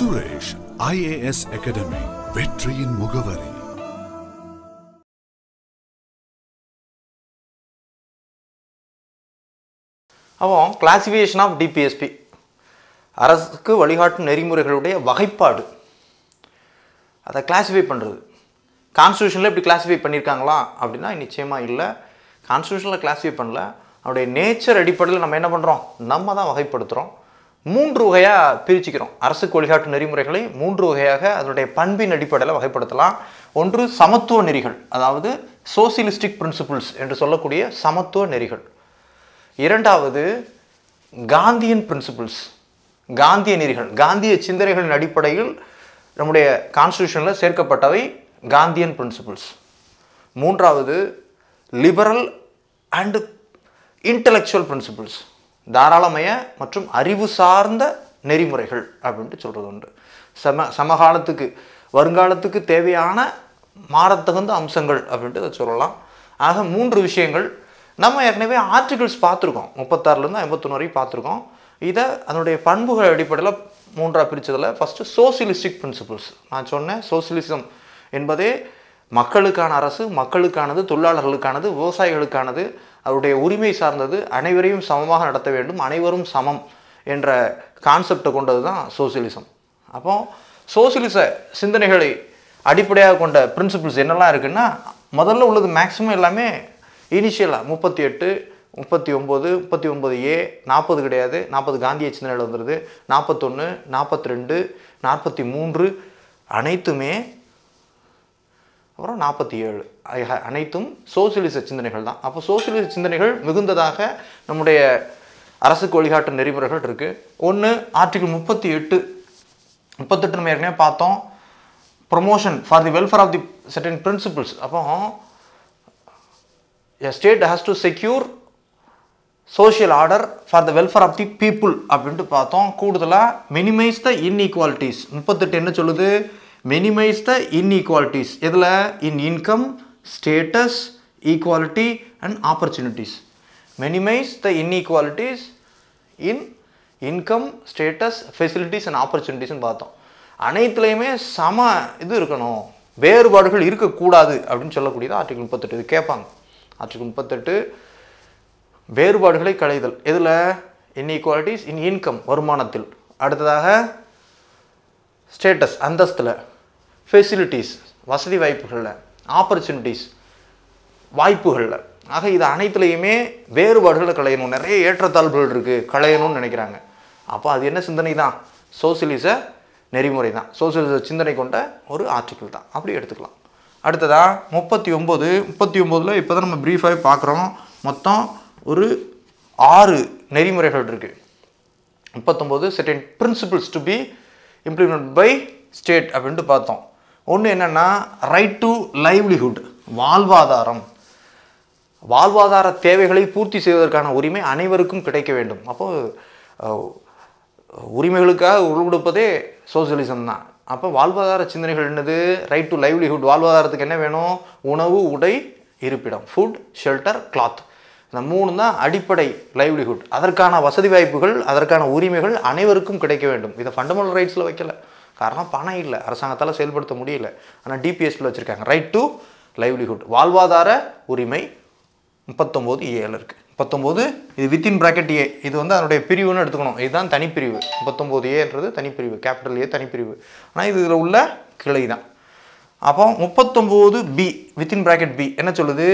Suresh IAS academy வெற்றியின் முகவரி அவன் கிளாசிஃபிகேஷன் ஆஃப் டிபிஎஸ்பி அரசுக்கு வழிகாட்டும் நெறிமுறைகளுடைய வகைப்பாடு அதை கிளாஸிஃபை பண்ணுறது கான்ஸ்டியூஷனில் இப்படி கிளாஸிஃபை பண்ணியிருக்காங்களா அப்படின்னா நிச்சயமாக இல்லை கான்ஸ்டியூஷனில் கிளாஸிஃபை பண்ணல அவருடைய நேச்சர் அடிப்படையில் நம்ம என்ன பண்ணுறோம் நம்ம தான் வகைப்படுத்துகிறோம் மூன்று வகையாக பிரிச்சுக்கிறோம் அரசு வழிகாட்டு நெறிமுறைகளை மூன்று வகையாக அதனுடைய பண்பின் அடிப்படையில் வகைப்படுத்தலாம் ஒன்று சமத்துவ நெறிகள் அதாவது சோசியலிஸ்டிக் பிரின்சிபிள்ஸ் என்று சொல்லக்கூடிய சமத்துவ நெறிகள் இரண்டாவது காந்தியன் பிரின்சிபிள்ஸ் காந்திய நெறிகள் காந்திய சிந்தனைகளின் அடிப்படையில் நம்முடைய கான்ஸ்டியூஷனில் சேர்க்கப்பட்டவை காந்தியன் பிரின்சிபிள்ஸ் மூன்றாவது லிபரல் அண்டு இன்டலெக்சுவல் பிரின்சிபிள்ஸ் தாராளமய மற்றும் அறிவு சார்ந்த நெறிமுறைகள் அப்படின்ட்டு சொல்கிறது உண்டு சம சமகாலத்துக்கு வருங்காலத்துக்கு தேவையான மாறத்தகுந்த அம்சங்கள் அப்படின்ட்டு சொல்லலாம் ஆக மூன்று விஷயங்கள் நம்ம ஏற்கனவே ஆர்டிகிள்ஸ் பார்த்துருக்கோம் முப்பத்தாறுலேருந்து ஐம்பத்தொன்று வரைக்கும் பார்த்துருக்கோம் இதை அதனுடைய பண்புகள் அடிப்படையில் மூன்றாக பிரித்ததில் ஃபஸ்ட்டு சோசியலிஸ்டிக் பிரின்சிபல்ஸ் நான் சொன்னேன் சோசியலிசம் என்பதே மக்களுக்கான அரசு மக்களுக்கானது தொழிலாளர்களுக்கானது விவசாயிகளுக்கானது அவருடைய உரிமை சார்ந்தது அனைவரையும் சமமாக நடத்த வேண்டும் அனைவரும் சமம் என்ற கான்செப்டை கொண்டது தான் சோசியலிசம் அப்போ சோசியலிச சிந்தனைகளை அடிப்படையாக கொண்ட பிரின்சிபிள்ஸ் என்னெல்லாம் இருக்குன்னா முதல்ல உள்ளது மேக்ஸிமம் எல்லாமே இனிஷியலாக முப்பத்தி எட்டு முப்பத்தி ஒம்பது முப்பத்தி ஒம்பது ஏ நாற்பது கிடையாது நாற்பது காந்திய சிந்தனைகள் வந்துடுது நாற்பத்தொன்று நாற்பத்தி ரெண்டு நாற்பத்தி மூன்று அனைத்துமே அப்புறம் நாற்பத்தி ஏழு அனைத்தும் சோசியலிச சிந்தனைகள் தான் அப்போ சோசியலிச சிந்தனைகள் மிகுந்ததாக நம்முடைய அரசுக்கு வழிகாட்டு நெறிமுறைகள் இருக்குது ஒன்று ஆர்டிகிள் முப்பத்தி எட்டு முப்பத்தெட்டு நம்ம ஏற்கனவே பார்த்தோம் promotion for the welfare of the செட்டின் பிரின்சிபிள்ஸ் அப்போ a state has to secure social order for the welfare of the people அப்படின்ட்டு பார்த்தோம் கூடுதலாக மினிமைஸ் த இன்இக்வாலிட்டிஸ் முப்பத்தெட்டு என்ன சொல்லுது minimize த இன்இக்வாலிட்டிஸ் இதில் in income status equality and opportunities minimize the inequalities in income status facilities and opportunities பார்த்தோம் அனைத்துலேயுமே சம இது இருக்கணும் வேறுபாடுகள் இருக்கக்கூடாது அப்படின்னு சொல்லக்கூடியது ஆர்டிகல் முப்பத்தெட்டு இது கேட்பாங்க ஆர்டிகல் முப்பத்தெட்டு வேறுபாடுகளை களைதல் இதில் இன்இக்வாலிட்டிஸ் இன் இன்கம் வருமானத்தில் அடுத்ததாக ஸ்டேட்டஸ் அந்தஸ்தில் ஃபெசிலிட்டிஸ் வசதி வாய்ப்புகளில் ஆப்பர்ச்சுனிட்டிஸ் வாய்ப்புகளில் ஆக இது அனைத்துலேயுமே வேறுபாடுகளை களையணும் நிறைய ஏற்றத்தாழ்வுகள் இருக்குது களையணும்னு நினைக்கிறாங்க அப்போ அது என்ன சிந்தனை தான் சோசியலிச நெறிமுறை தான் சோசியலிச சிந்தனை கொண்ட ஒரு ஆர்டிக்கிள் தான் அப்படி எடுத்துக்கலாம் அடுத்ததாக முப்பத்தி ஒம்பது முப்பத்தி ஒம்போதில் இப்போ தான் நம்ம ப்ரீஃபாக பார்க்குறோம் மொத்தம் ஒரு ஆறு நெறிமுறைகள் இருக்குது முப்பத்தொம்போது certain principles to be implement by state அப்படின்ட்டு பார்த்தோம் ஒன்று என்னென்னா ரைட் டு லைவ்லிஹுட் வாழ்வாதாரம் வாழ்வாதார தேவைகளை பூர்த்தி செய்வதற்கான உரிமை அனைவருக்கும் கிடைக்க வேண்டும் அப்போது உரிமைகளுக்காக உருள் கொடுப்பதே சோசியலிசம் தான் அப்போ வாழ்வாதார சிந்தனைகள் என்னது ரைட் டு லைவ்லிஹுட் வாழ்வாதாரத்துக்கு என்ன வேணும் உணவு உடை இருப்பிடம் ஃபுட் ஷெல்டர் கிளாத் இந்த மூணு தான் அடிப்படை லைவ்லிஹுட் அதற்கான வசதி வாய்ப்புகள் அதற்கான உரிமைகள் அனைவருக்கும் கிடைக்க வேண்டும் இதை ஃபண்டமெண்டல் ரைட்ஸில் வைக்கலை காரணம் பணம் இல்லை அரசாங்கத்தால் செயல்படுத்த முடியல ஆனால் டிபிஎஸ்பியில் வச்சுருக்காங்க ரைட் டு லைவ்லிஹுட் வாழ்வாதார உரிமை முப்பத்தொம்போது ஏழு இருக்குது முப்பத்தொம்போது இது வித்தின் ப்ராக்கெட் ஏ இது வந்து அதனுடைய பிரிவுன்னு எடுத்துக்கணும் இதுதான் தனிப்பிரிவு முப்பத்தொம்போது ஏன்றது தனிப்பிரிவு கேபிட்டல் ஏ தனிப்பிரிவு ஆனால் இது இதில் உள்ள கிளை தான் அப்போ முப்பத்தொம்போது பி வித்தின் ப்ராக்கெட் பி என்ன சொல்லுது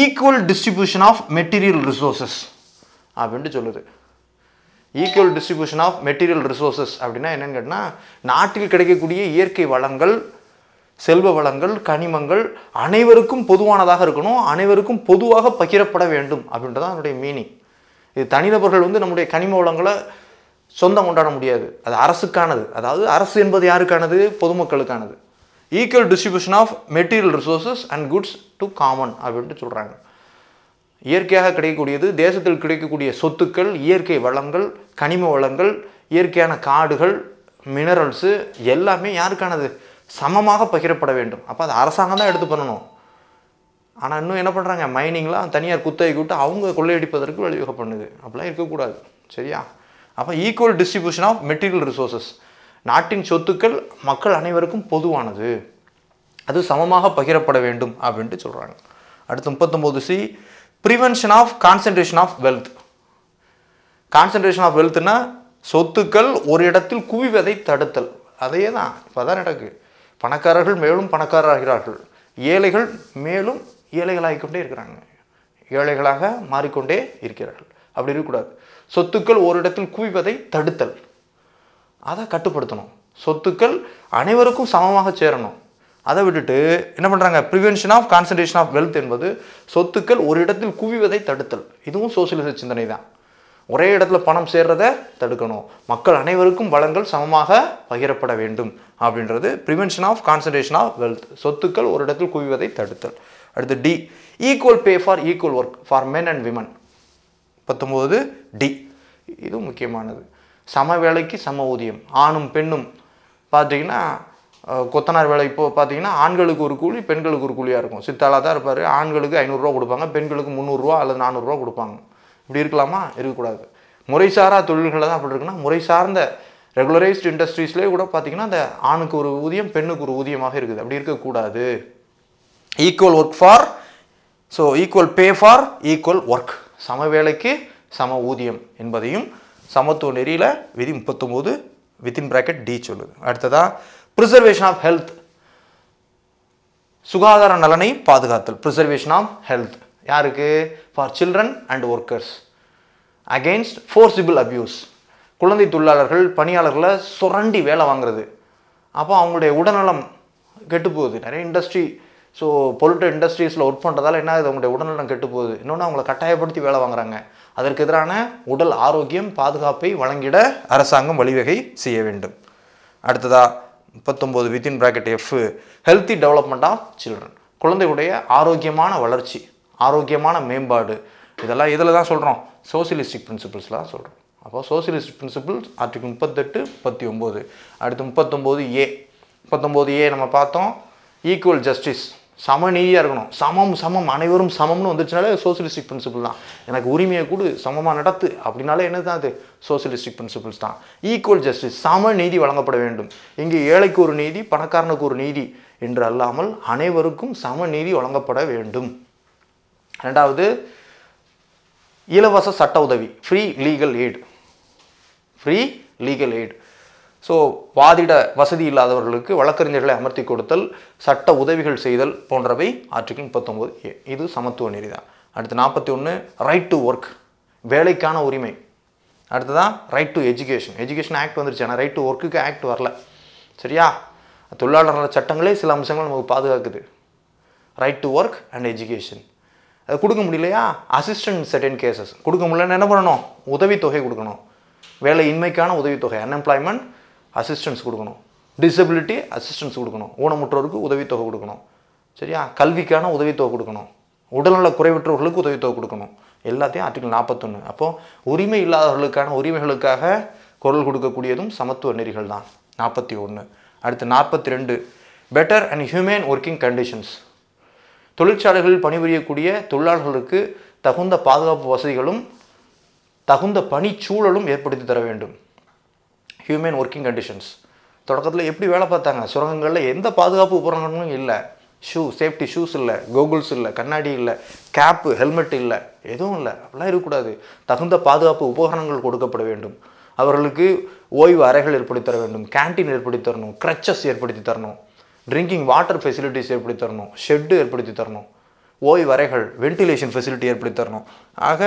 equal distribution of material resources அப்படின்ட்டு சொல்லுது equal distribution of material resources அப்படின்னா என்னென்னு கேட்டால் நாட்டில் கிடைக்கக்கூடிய இயற்கை வளங்கள் செல்வ வளங்கள் கனிமங்கள் அனைவருக்கும் பொதுவானதாக இருக்கணும் அனைவருக்கும் பொதுவாக பகிரப்பட வேண்டும் அப்படின்றதான் அதனுடைய மீனிங் இது தனிநபர்கள் வந்து நம்முடைய கனிம வளங்களை சொந்தம் கொண்டாட முடியாது அது அரசுக்கானது அதாவது அரசு என்பது யாருக்கானது பொதுமக்களுக்கானது equal distribution of material resources and goods to common அப்படின்ட்டு சொல்கிறாங்க இயற்கையாக கிடைக்கக்கூடியது தேசத்தில் கிடைக்கக்கூடிய சொத்துக்கள் இயற்கை வளங்கள் கனிம வளங்கள் இயற்கையான காடுகள் மினரல்ஸு எல்லாமே யாருக்கானது சமமாக பகிரப்பட வேண்டும் அப்போ அது அரசாங்கம் தான் எடுத்து பண்ணணும் ஆனால் இன்னும் என்ன பண்ணுறாங்க மைனிங்லாம் தனியார் குத்தகை விட்டு அவங்க கொள்ளையடிப்பதற்கு வழிவகை பண்ணுது அப்படிலாம் இருக்கக்கூடாது சரியா அப்போ equal distribution of material resources நாட்டின் சொத்துக்கள் மக்கள் அனைவருக்கும் பொதுவானது அது சமமாக பகிரப்பட வேண்டும் அப்படின்ட்டு சொல்கிறாங்க அடுத்து முப்பத்தொம்போது C prevention of concentration of wealth concentration of வெல்த்னா சொத்துக்கள் ஒரு இடத்தில் குவிவதை தடுத்தல் அதையே தான் இப்போ தான் நடக்கு பணக்காரர்கள் மேலும் பணக்காரராகிறார்கள் ஏழைகள் மேலும் ஏழைகளாகிக்கொண்டே இருக்கிறாங்க ஏழைகளாக மாறிக்கொண்டே இருக்கிறார்கள் அப்படி இருக்கக்கூடாது சொத்துக்கள் ஒரு இடத்தில் குவிவதை தடுத்தல் அதை கட்டுப்படுத்தணும் சொத்துக்கள் அனைவருக்கும் சமமாக சேரணும் அதை விட்டுட்டு என்ன பண்ணுறாங்க prevention of concentration of wealth என்பது சொத்துக்கள் ஒரு இடத்தில் குவிவதை தடுத்தல் இதுவும் சோசியலிச சிந்தனை தான் ஒரே இடத்துல பணம் சேர்றத தடுக்கணும் மக்கள் அனைவருக்கும் வளங்கள் சமமாக பகிரப்பட வேண்டும் அப்படின்றது prevention of concentration of wealth சொத்துக்கள் ஒரு இடத்தில் குவிவதை தடுத்தல் அடுத்து D equal pay for equal work for men and women பத்தொம்போது டி இது முக்கியமானது சம வேலைக்கு சம ஊதியம் ஆணும் பெண்ணும் பார்த்தீங்கன்னா கொத்தனார் வேலை இப்போ பார்த்தீங்கன்னா ஆண்களுக்கு ஒரு கூலி பெண்களுக்கு ஒரு கூலியாக இருக்கும் சித்தாளாக தான் இருப்பார் ஆண்களுக்கு ஐநூறுரூவா கொடுப்பாங்க பெண்களுக்கு முந்நூறுரூவா அல்லது நானூறுரூவா கொடுப்பாங்க இப்படி இருக்கலாமா இருக்கக்கூடாது முறைசாரா தொழில்களில் தான் அப்படி இருக்குன்னா முறை சார்ந்த ரெகுலரைஸ்டு இண்டஸ்ட்ரீஸ்லேயே கூட பார்த்திங்கன்னா அந்த ஆணுக்கு ஒரு ஊதியம் பெண்ணுக்கு ஒரு ஊதியமாக இருக்குது அப்படி இருக்கக்கூடாது equal work for so equal pay for equal work சம வேலைக்கு சம ஊதியம் என்பதையும் சமத்துவ நெறியில் விதி முப்பத்தொம்போது வித்தின் ப்ராக்கெட் டி சொல்லுது அடுத்ததாக ப்ரிசர்வேஷன் ஆஃப் ஹெல்த் சுகாதார நலனை பாதுகாத்தல் ப்ரிசர்வேஷன் ஆஃப் ஹெல்த் யாருக்கு for children and workers against forcible abuse குழந்தை தொழிலாளர்கள் பணியாளர்களை சுரண்டி வேலை வாங்குறது அப்போ அவங்களுடைய உடல்நலம் கெட்டு போகுது நிறைய இண்டஸ்ட்ரி ஸோ பொலிட்ட இண்டஸ்ட்ரீஸில் ஒர்க் பண்ணுறதால என்ன ஆகுது அவங்களுடைய உடல்நலம் கெட்டு போகுது இன்னொன்று அவங்கள கட்டாயப்படுத்தி வேலை வாங்குறாங்க அதற்கு எதிரான உடல் ஆரோக்கியம் பாதுகாப்பை வழங்கிட அரசாங்கம் வழிவகை செய்ய வேண்டும் அடுத்ததாக முப்பத்தொம்போது within bracket F healthy development of children குழந்தையுடைய ஆரோக்கியமான வளர்ச்சி ஆரோக்கியமான மேம்பாடு இதெல்லாம் இதில் தான் சொல்கிறோம் சோசியலிஸ்டிக் பிரின்சிபிள்ஸில் தான் சொல்கிறோம் அப்போ சோசியலிஸ்ட் பிரின்சிபிள்ஸ் ஆர்டிகல் முப்பத்தெட்டு முப்பத்தி ஒம்பது அடுத்து முப்பத்தொம்போது ஏ முப்பத்தொம்போது ஏ நம்ம பார்த்தோம் ஈக்குவல் ஜஸ்டிஸ் சமநீதியாக இருக்கணும் சமம் சமம் அனைவரும் சமம்னு வந்துச்சுனாலே சோசியலிஸ்டிக் பிரின்சிபிள் தான் எனக்கு உரிமையை கூடு சமமாக நடத்து அப்படின்னாலே என்ன தான் அது சோசியலிஸ்டிக் பிரின்சிபிள்ஸ் தான் ஈக்குவல் ஜஸ்டிஸ் சம நீதி வழங்கப்பட வேண்டும் இங்கே ஏழைக்கு ஒரு நீதி பணக்காரனுக்கு ஒரு நீதி என்று அல்லாமல் அனைவருக்கும் சம நீதி வழங்கப்பட வேண்டும் ரெண்டாவது இலவச சட்ட உதவி free legal aid free legal aid so வாதிட வசதி இல்லாதவர்களுக்கு வழக்கறிஞர்களை அமர்த்தி கொடுத்தல் சட்ட உதவிகள் செய்தல் போன்றவை ஆர்டிகிள் முப்பத்தொம்போது ஏ இது சமத்துவ நெறி தான் அடுத்து நாற்பத்தி ஒன்று ரைட் டு ஒர்க் வேலைக்கான உரிமை அடுத்ததான் right to education education act வந்துருச்சு ஆனால் ரைட் டு ஒர்க்குக்கு ஆக்ட் வரல சரியா தொழிலாளர் நல சட்டங்களே சில அம்சங்கள் நமக்கு பாதுகாக்குது right to work and education அது கொடுக்க முடியலையா அசிஸ்டன்ட் செட்டன் கேசஸ் கொடுக்க முடியலன்னு என்ன பண்ணணும் உதவித்தொகை கொடுக்கணும் வேலை இன்மைக்கான உதவித்தொகை அன்எம்ப்ளாய்மெண்ட் அசிஸ்டன்ஸ் கொடுக்கணும் டிசபிலிட்டி அசிஸ்டன்ஸ் கொடுக்கணும் ஊனமுற்றோருக்கு உதவித்தொகை கொடுக்கணும் சரியா கல்விக்கான உதவித்தொகை கொடுக்கணும் உடல்நல குறைவற்றவர்களுக்கு உதவித்தொகை கொடுக்கணும் எல்லாத்தையும் ஆர்டிகல் நாற்பத்தொன்று அப்போது உரிமை இல்லாதவர்களுக்கான உரிமைகளுக்காக குரல் கொடுக்கக்கூடியதும் சமத்துவ நெறிகள் தான் நாற்பத்தி ஒன்று அடுத்து நாற்பத்தி ரெண்டு better and human working conditions தொழிற்சாலைகளில் பணிபுரியக்கூடிய தொழிலாளர்களுக்கு தகுந்த பாதுகாப்பு வசதிகளும் தகுந்த பணிச்சூழலும் ஏற்படுத்தி தர வேண்டும் ஹியூமன் ஒர்க்கிங் கண்டிஷன்ஸ் தொடக்கத்தில் எப்படி வேலை பார்த்தாங்க சுரங்கங்களில் எந்த பாதுகாப்பு உபகரணங்களும் இல்லை ஷூ சேஃப்டி ஷூஸ் இல்லை கோகுல்ஸ் இல்லை கண்ணாடி இல்லை கேப்பு ஹெல்மெட் இல்லை எதுவும் இல்லை அப்படிலாம் இருக்கக்கூடாது தகுந்த பாதுகாப்பு உபகரணங்கள் கொடுக்கப்பட வேண்டும் அவர்களுக்கு ஓய்வு அறைகள் ஏற்படுத்தி தர வேண்டும் கேன்டீன் ஏற்படுத்தி தரணும் க்ரச்சஸ் ஏற்படுத்தி தரணும் ட்ரிங்கிங் வாட்டர் ஃபெசிலிட்டிஸ் ஏற்படுத்தி தரணும் ஷெட்டு ஏற்படுத்தி தரணும் ஓய்வு அறைகள் வென்டிலேஷன் ஃபெசிலிட்டி ஏற்படுத்தி தரணும் ஆக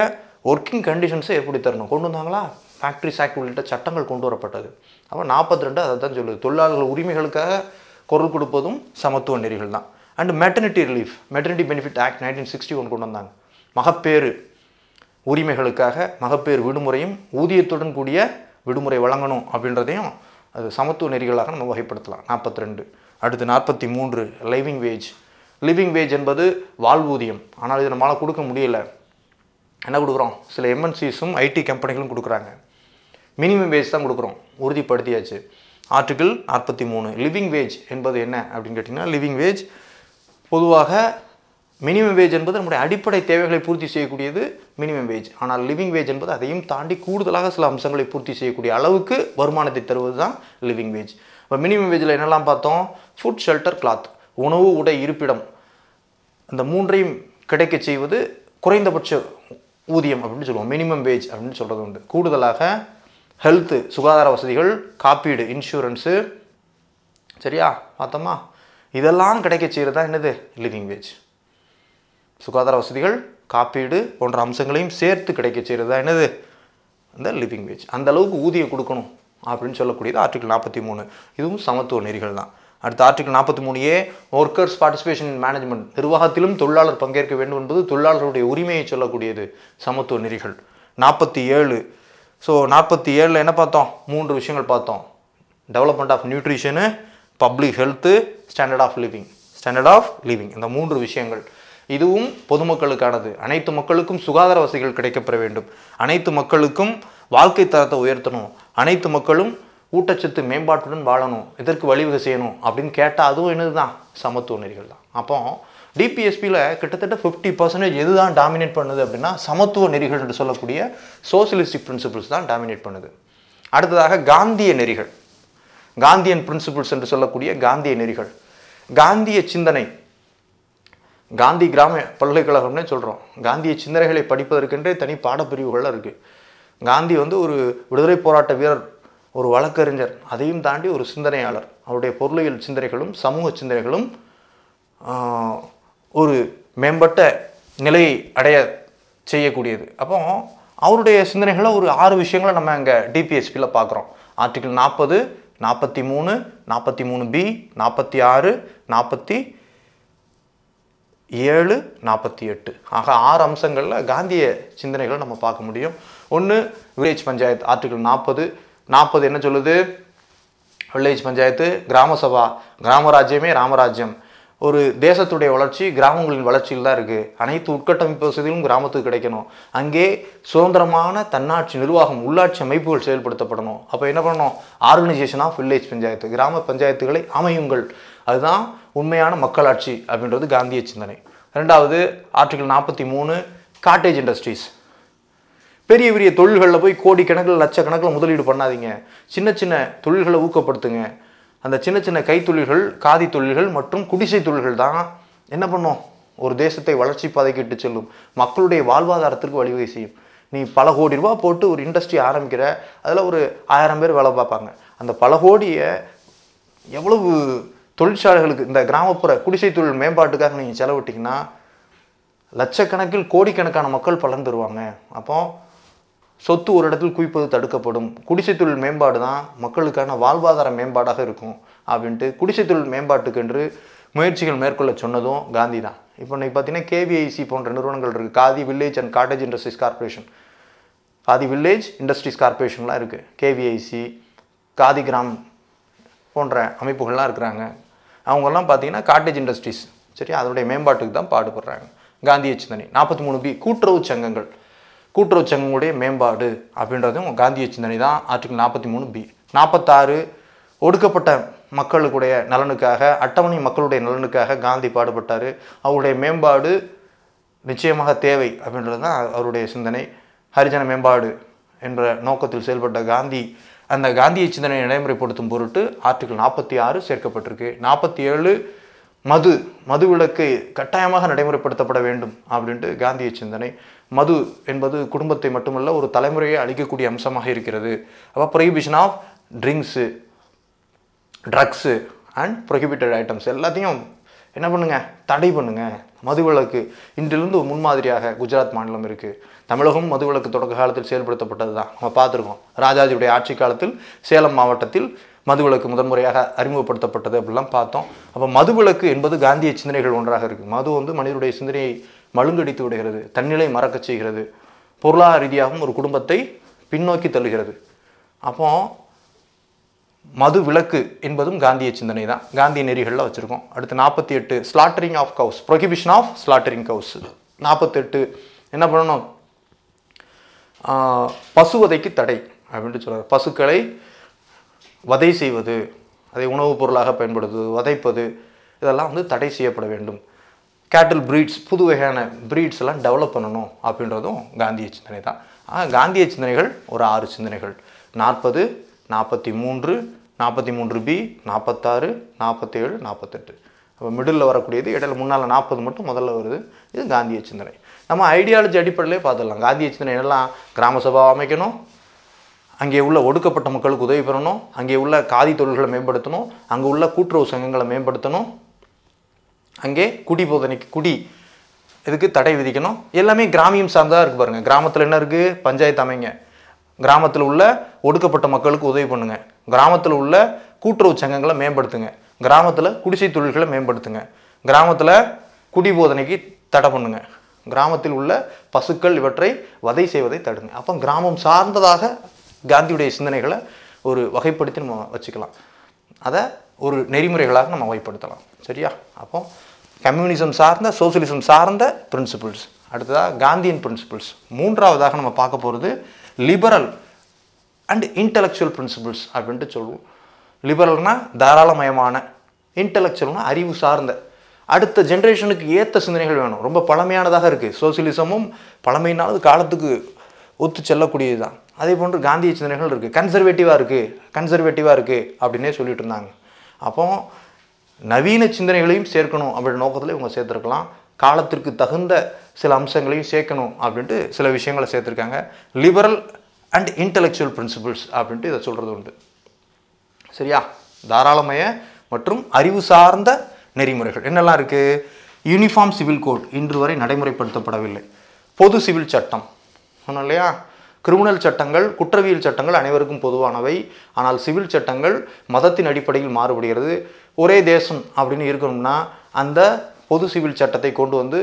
ஒர்க்கிங் கண்டிஷன்ஸை ஏற்படுத்தி தரணும் கொண்டு வந்தாங்களா ஃபேக்ட்ரிஸ் ஆக்ட் உள்ளிட்ட சட்டங்கள் கொண்டு வரப்பட்டது அப்போ நாற்பத்தி ரெண்டு அதை தான் சொல்லுது தொழிலாளர்கள் உரிமைகளுக்காக குரல் கொடுப்பதும் சமத்துவ நெறிகள் தான் and maternity relief maternity benefit act nineteen sixty one கொண்டு வந்தாங்க மகப்பேறு உரிமைகளுக்காக மகப்பேறு விடுமுறையும் ஊதியத்துடன் கூடிய விடுமுறை வழங்கணும் அப்படின்றதையும் அது சமத்துவ நெறிகளாக நம்ம வகைப்படுத்தலாம் நாற்பத்தி ரெண்டு அடுத்து நாற்பத்தி மூன்று லிவிங் வேஜ் லிவிங் வேஜ் என்பது வாழ்வூதியம் ஆனால் இது நம்மளால் கொடுக்க முடியலை என்ன கொடுக்குறோம் சில எம்என்சிஸும் ஐடி கம்பெனிகளும் கொடுக்குறாங்க மினிமம் வேஜ் தான் கொடுக்குறோம் உறுதிப்படுத்தியாச்சு ஆர்டிகிள் நாற்பத்தி மூணு லிவிங் வேஜ் என்பது என்ன அப்படின்னு கேட்டிங்கன்னா லிவிங் வேஜ் பொதுவாக மினிமம் வேஜ் என்பது நம்முடைய அடிப்படை தேவைகளை பூர்த்தி செய்யக்கூடியது மினிமம் வேஜ் ஆனால் லிவிங் வேஜ் என்பது அதையும் தாண்டி கூடுதலாக சில அம்சங்களை பூர்த்தி செய்யக்கூடிய அளவுக்கு வருமானத்தை தருவது தான் லிவிங் வேஜ் இப்போ மினிமம் வேஜில் என்னெல்லாம் பார்த்தோம் ஃபுட் ஷெல்டர் கிளாத் உணவு உடை இருப்பிடம் அந்த மூன்றையும் கிடைக்க செய்வது குறைந்தபட்ச ஊதியம் அப்படின்னு சொல்லுவோம் மினிமம் வேஜ் அப்படின்னு சொல்கிறது உண்டு கூடுதலாக ஹெல்த்து சுகாதார வசதிகள் காப்பீடு இன்சூரன்ஸு சரியா பார்த்தோமா இதெல்லாம் கிடைக்க செய்கிறது தான் என்னது லிவிங் வேஜ் சுகாதார வசதிகள் காப்பீடு போன்ற அம்சங்களையும் சேர்த்து கிடைக்க செய்கிறது தான் என்னது இந்த லிவிங் வேஜ் அந்த அளவுக்கு ஊதியம் கொடுக்கணும் அப்படின்னு சொல்லக்கூடியது ஆர்டிகல் நாற்பத்தி மூணு இதுவும் சமத்துவ நெறிகள் தான் அடுத்த ஆர்டிகல் நாற்பத்தி மூணு ஏ ஒர்க்கர்ஸ் பார்ட்டிசிபேஷன் மேனேஜ்மெண்ட் நிர்வாகத்திலும் தொழிலாளர் பங்கேற்க வேண்டும் என்பது தொழிலாளர்களுடைய உரிமையை சொல்லக்கூடியது சமத்துவ நெறிகள் நாற்பத்தி ஏழு ஸோ நாற்பத்தி ஏழில் என்ன பார்த்தோம் மூன்று விஷயங்கள் பார்த்தோம் development of nutrition public health standard of living standard of living இந்த மூன்று விஷயங்கள் இதுவும் பொதுமக்களுக்கானது அனைத்து மக்களுக்கும் சுகாதார வசதிகள் கிடைக்கப்பெற வேண்டும் அனைத்து மக்களுக்கும் வாழ்க்கை தரத்தை உயர்த்தணும் அனைத்து மக்களும் ஊட்டச்சத்து மேம்பாட்டுடன் வாழணும் இதற்கு வழிவகை செய்யணும் அப்படின்னு கேட்டால் அதுவும் என்னது தான் சமத்துவ நெறிகள் தான் அப்போ டிபிஎஸ்பியில் கிட்டத்தட்ட ஃபிஃப்டி பர்சன்டேஜ் தான் டாமினேட் பண்ணுது அப்படின்னா சமத்துவ நெறிகள் என்று சொல்லக்கூடிய சோசியலிஸ்டிக் பிரின்சிபிள்ஸ் தான் டாமினேட் பண்ணுது அடுத்ததாக காந்திய நெறிகள் காந்தியன் பிரின்சிபிள்ஸ் என்று சொல்லக்கூடிய காந்திய நெறிகள் காந்திய சிந்தனை காந்தி கிராம பல்கலைக்கழகம்னே சொல்கிறோம் காந்திய சிந்தனைகளை படிப்பதற்கென்றே தனி பாடப்பிரிவுகளாக இருக்குது காந்தி வந்து ஒரு விடுதலை போராட்ட வீரர் ஒரு வழக்கறிஞர் அதையும் தாண்டி ஒரு சிந்தனையாளர் அவருடைய பொருளியல் சிந்தனைகளும் சமூக சிந்தனைகளும் ஒரு மேம்பட்ட நிலையை அடைய செய்யக்கூடியது அப்போ அவருடைய சிந்தனைகளை ஒரு ஆறு விஷயங்களை நம்ம அங்கே டிபிஎஸ்பியில் பார்க்குறோம் ஆர்டிகிள் நாற்பது நாற்பத்தி மூணு நாற்பத்தி மூணு பி நாற்பத்தி ஆறு நாற்பத்தி ஏழு நாற்பத்தி எட்டு ஆக ஆறு அம்சங்களில் காந்திய சிந்தனைகளை நம்ம பார்க்க முடியும் ஒன்று வில்லேஜ் பஞ்சாயத்து ஆர்டிகிள் நாற்பது நாற்பது என்ன சொல்லுது வில்லேஜ் பஞ்சாயத்து கிராம சபா கிராமராஜ்யமே ராமராஜ்யம் ஒரு தேசத்துடைய வளர்ச்சி கிராமங்களின் வளர்ச்சியில் தான் இருக்குது அனைத்து உட்கட்டமைப்பு வசதிகளும் கிராமத்துக்கு கிடைக்கணும் அங்கே சுதந்திரமான தன்னாட்சி நிர்வாகம் உள்ளாட்சி அமைப்புகள் செயல்படுத்தப்படணும் அப்போ என்ன பண்ணணும் ஆர்கனைசேஷன் ஆஃப் வில்லேஜ் பஞ்சாயத்து கிராம பஞ்சாயத்துகளை அமையுங்கள் அதுதான் உண்மையான மக்களாட்சி அப்படின்றது காந்திய சிந்தனை ரெண்டாவது ஆர்டிகல் நாற்பத்தி மூணு காட்டேஜ் இண்டஸ்ட்ரீஸ் பெரிய பெரிய தொழில்களில் போய் கோடிக்கணக்கில் லட்சக்கணக்கில் முதலீடு பண்ணாதீங்க சின்ன சின்ன தொழில்களை ஊக்கப்படுத்துங்க அந்த சின்ன சின்ன கைத்தொழில்கள் காதி தொழில்கள் மற்றும் குடிசை தொழில்கள் தான் என்ன பண்ணும் ஒரு தேசத்தை வளர்ச்சி பாதைக்கு இட்டு செல்லும் மக்களுடைய வாழ்வாதாரத்திற்கு வழிவகை செய்யும் நீ பல கோடி ரூபா போட்டு ஒரு இண்டஸ்ட்ரி ஆரம்பிக்கிற அதில் ஒரு ஆயிரம் பேர் வேலை பார்ப்பாங்க அந்த பல கோடியை எவ்வளவு தொழிற்சாலைகளுக்கு இந்த கிராமப்புற குடிசை தொழில் மேம்பாட்டுக்காக நீங்கள் செலவிட்டிங்கன்னா லட்சக்கணக்கில் கோடிக்கணக்கான மக்கள் பலன் தருவாங்க அப்போது சொத்து ஒரு இடத்தில் குவிப்பது தடுக்கப்படும் குடிசை தொழில் மேம்பாடு தான் மக்களுக்கான வாழ்வாதார மேம்பாடாக இருக்கும் அப்படின்ட்டு குடிசை தொழில் மேம்பாட்டுக்கென்று முயற்சிகள் மேற்கொள்ள சொன்னதும் காந்தி தான் இப்போ இன்றைக்கி பார்த்தீங்கன்னா கேவிஐசி போன்ற நிறுவனங்கள் இருக்குது Khadi village and cottage industries corporation Khadi village industries கார்பரேஷன்லாம் இருக்குது கேவிஐசி காதி கிராம் போன்ற அமைப்புகள்லாம் இருக்கிறாங்க அவங்கெல்லாம் பார்த்தீங்கன்னா காட்டேஜ் இண்டஸ்ட்ரீஸ் சரி அதனுடைய மேம்பாட்டுக்கு தான் பாடுபடுறாங்க காந்திய சிந்தனை நாற்பத்தி மூணு பி கூட்டுறவு சங்கங்கள் கூட்டுறவு சங்கங்களுடைய மேம்பாடு அப்படின்றதும் காந்திய சிந்தனை தான் ஆர்டிகல் நாற்பத்தி மூணு பி நாற்பத்தாறு ஒடுக்கப்பட்ட மக்களுக்குடைய நலனுக்காக அட்டவணை மக்களுடைய நலனுக்காக காந்தி பாடுபட்டார் அவருடைய மேம்பாடு நிச்சயமாக தேவை அப்படின்றது தான் அவருடைய சிந்தனை ஹரிஜன மேம்பாடு என்ற நோக்கத்தில் செயல்பட்ட காந்தி அந்த காந்திய சிந்தனை நடைமுறைப்படுத்தும் பொருட்டு ஆர்டிகல் நாற்பத்தி ஆறு சேர்க்கப்பட்டிருக்கு நாற்பத்தி ஏழு மது மது விளக்கு கட்டாயமாக நடைமுறைப்படுத்தப்பட வேண்டும் அப்படின்ட்டு காந்திய சிந்தனை மது என்பது குடும்பத்தை மட்டுமல்ல ஒரு தலைமுறையை அழிக்கக்கூடிய அம்சமாக இருக்கிறது அப்போ prohibition of drinks drugs and prohibited items எல்லாத்தையும் என்ன பண்ணுங்கள் தடை பண்ணுங்கள் மதுவிலக்கு இன்றிலிருந்து ஒரு முன்மாதிரியாக குஜராத் மாநிலம் இருக்குது தமிழகம் மதுவிலக்கு தொடக்க காலத்தில் செயல்படுத்தப்பட்டது தான் நம்ம பார்த்துருக்கோம் ராஜாஜியுடைய ஆட்சி காலத்தில் சேலம் மாவட்டத்தில் மதுவிலக்கு முதன்முறையாக அறிமுகப்படுத்தப்பட்டது அப்படிலாம் பார்த்தோம் அப்போ மதுவிலக்கு என்பது காந்திய சிந்தனைகள் ஒன்றாக இருக்குது மது வந்து மனிதனுடைய சிந்தனையை மழுங்கடித்து விடுகிறது தன்னிலை மறக்கச் செய்கிறது பொருளாதார ரீதியாகவும் ஒரு குடும்பத்தை பின்னோக்கி தள்ளுகிறது அப்போ மது விளக்கு என்பதும் காந்திய சிந்தனை தான் காந்திய நெறிகளில் வச்சுருக்கோம் அடுத்து நாற்பத்தி எட்டு slaughtering of cows prohibition of slaughtering cows நாற்பத்தெட்டு என்ன பண்ணணும் பசுவதைக்கு தடை அப்படின்ட்டு சொல்கிறார் பசுக்களை வதை செய்வது அதை உணவுப் பொருளாக பயன்படுத்துவது வதைப்பது இதெல்லாம் வந்து தடை செய்யப்பட வேண்டும் கேட்டில் ப்ரீட்ஸ் புது வகையான ப்ரீட்ஸ் எல்லாம் டெவலப் பண்ணணும் அப்படின்றதும் காந்திய சிந்தனை தான் காந்திய சிந்தனைகள் ஒரு ஆறு சிந்தனைகள் நாற்பது நாற்பத்தி மூன்று நாற்பத்தி மூன்று பி நாற்பத்தாறு நாற்பத்தேழு நாற்பத்தெட்டு அப்போ மிடில் வரக்கூடியது இடையில முன்னால் நாற்பது மட்டும் முதல்ல வருது இது காந்திய சிந்தனை நம்ம ஐடியாலஜி அடிப்படையிலே பார்த்துடலாம் காந்திய சிந்தனை என்னெல்லாம் கிராம சபா அமைக்கணும் அங்கே உள்ள ஒடுக்கப்பட்ட மக்களுக்கு உதவி பெறணும் அங்கே உள்ள காதி தொழில்களை மேம்படுத்தணும் அங்கே உள்ள கூட்டுறவு சங்கங்களை மேம்படுத்தணும் அங்கே குடி போதனைக்கு குடி இதுக்கு தடை விதிக்கணும் எல்லாமே கிராமியம் சார்ந்ததாக இருக்குது பாருங்கள் கிராமத்தில் என்ன இருக்குது பஞ்சாயத்து அமைங்க கிராமத்தில் உள்ள ஒடுக்கப்பட்ட மக்களுக்கு உதவி பண்ணுங்கள் கிராமத்தில் உள்ள கூட்டுறவு சங்கங்களை மேம்படுத்துங்க கிராமத்தில் குடிசை தொழில்களை மேம்படுத்துங்க கிராமத்தில் குடி போதனைக்கு தடை பண்ணுங்க கிராமத்தில் உள்ள பசுக்கள் இவற்றை வதை செய்வதை தடுங்க அப்போ கிராமம் சார்ந்ததாக காந்தியுடைய சிந்தனைகளை ஒரு வகைப்படுத்தி நம்ம வச்சுக்கலாம் அதை ஒரு நெறிமுறைகளாக நம்ம வகைப்படுத்தலாம் சரியா அப்போது கம்யூனிசம் சார்ந்த சோசியலிசம் சார்ந்த பிரின்சிபிள்ஸ் அடுத்ததாக காந்தியன் பிரின்சிபிள்ஸ் மூன்றாவதாக நம்ம பார்க்க போகிறது லிபரல் அண்ட் இன்டலெக்சுவல் பிரின்சிபிள்ஸ் அப்படின்ட்டு சொல்லுவோம் லிபரல்னால் தாராளமயமான இன்டலெக்சுவல்னால் அறிவு சார்ந்த அடுத்த ஜென்ரேஷனுக்கு ஏற்ற சிந்தனைகள் வேணும் ரொம்ப பழமையானதாக இருக்குது சோசியலிசமும் பழமையினாலும் காலத்துக்கு ஒத்து செல்லக்கூடியது தான் அதே போன்று காந்திய சிந்தனைகள் இருக்குது கன்சர்வேட்டிவாக இருக்குது கன்சர்வேட்டிவாக இருக்குது அப்படின்னே சொல்லிட்டு இருந்தாங்க அப்போது நவீன சிந்தனைகளையும் சேர்க்கணும் அப்படின்ற நோக்கத்தில் இவங்க சேர்த்துருக்கலாம் காலத்திற்கு தகுந்த சில அம்சங்களையும் சேர்க்கணும் அப்படின்ட்டு சில விஷயங்களை சேர்த்துருக்காங்க லிபரல் அண்ட் இன்டலெக்சுவல் பிரின்சிபிள்ஸ் அப்படின்ட்டு இதை சொல்கிறது உண்டு சரியா தாராளமய மற்றும் அறிவு சார்ந்த நெறிமுறைகள் என்னெல்லாம் இருக்குது யூனிஃபார்ம் சிவில் கோட் இன்று வரை நடைமுறைப்படுத்தப்படவில்லை பொது சிவில் சட்டம் ஒன்றும் இல்லையா கிரிமினல் சட்டங்கள் குற்றவியல் சட்டங்கள் அனைவருக்கும் பொதுவானவை ஆனால் சிவில் சட்டங்கள் மதத்தின் அடிப்படையில் மாறுபடுகிறது ஒரே தேசம் அப்படின்னு இருக்கணும்னா அந்த பொது சிவில் சட்டத்தை கொண்டு வந்து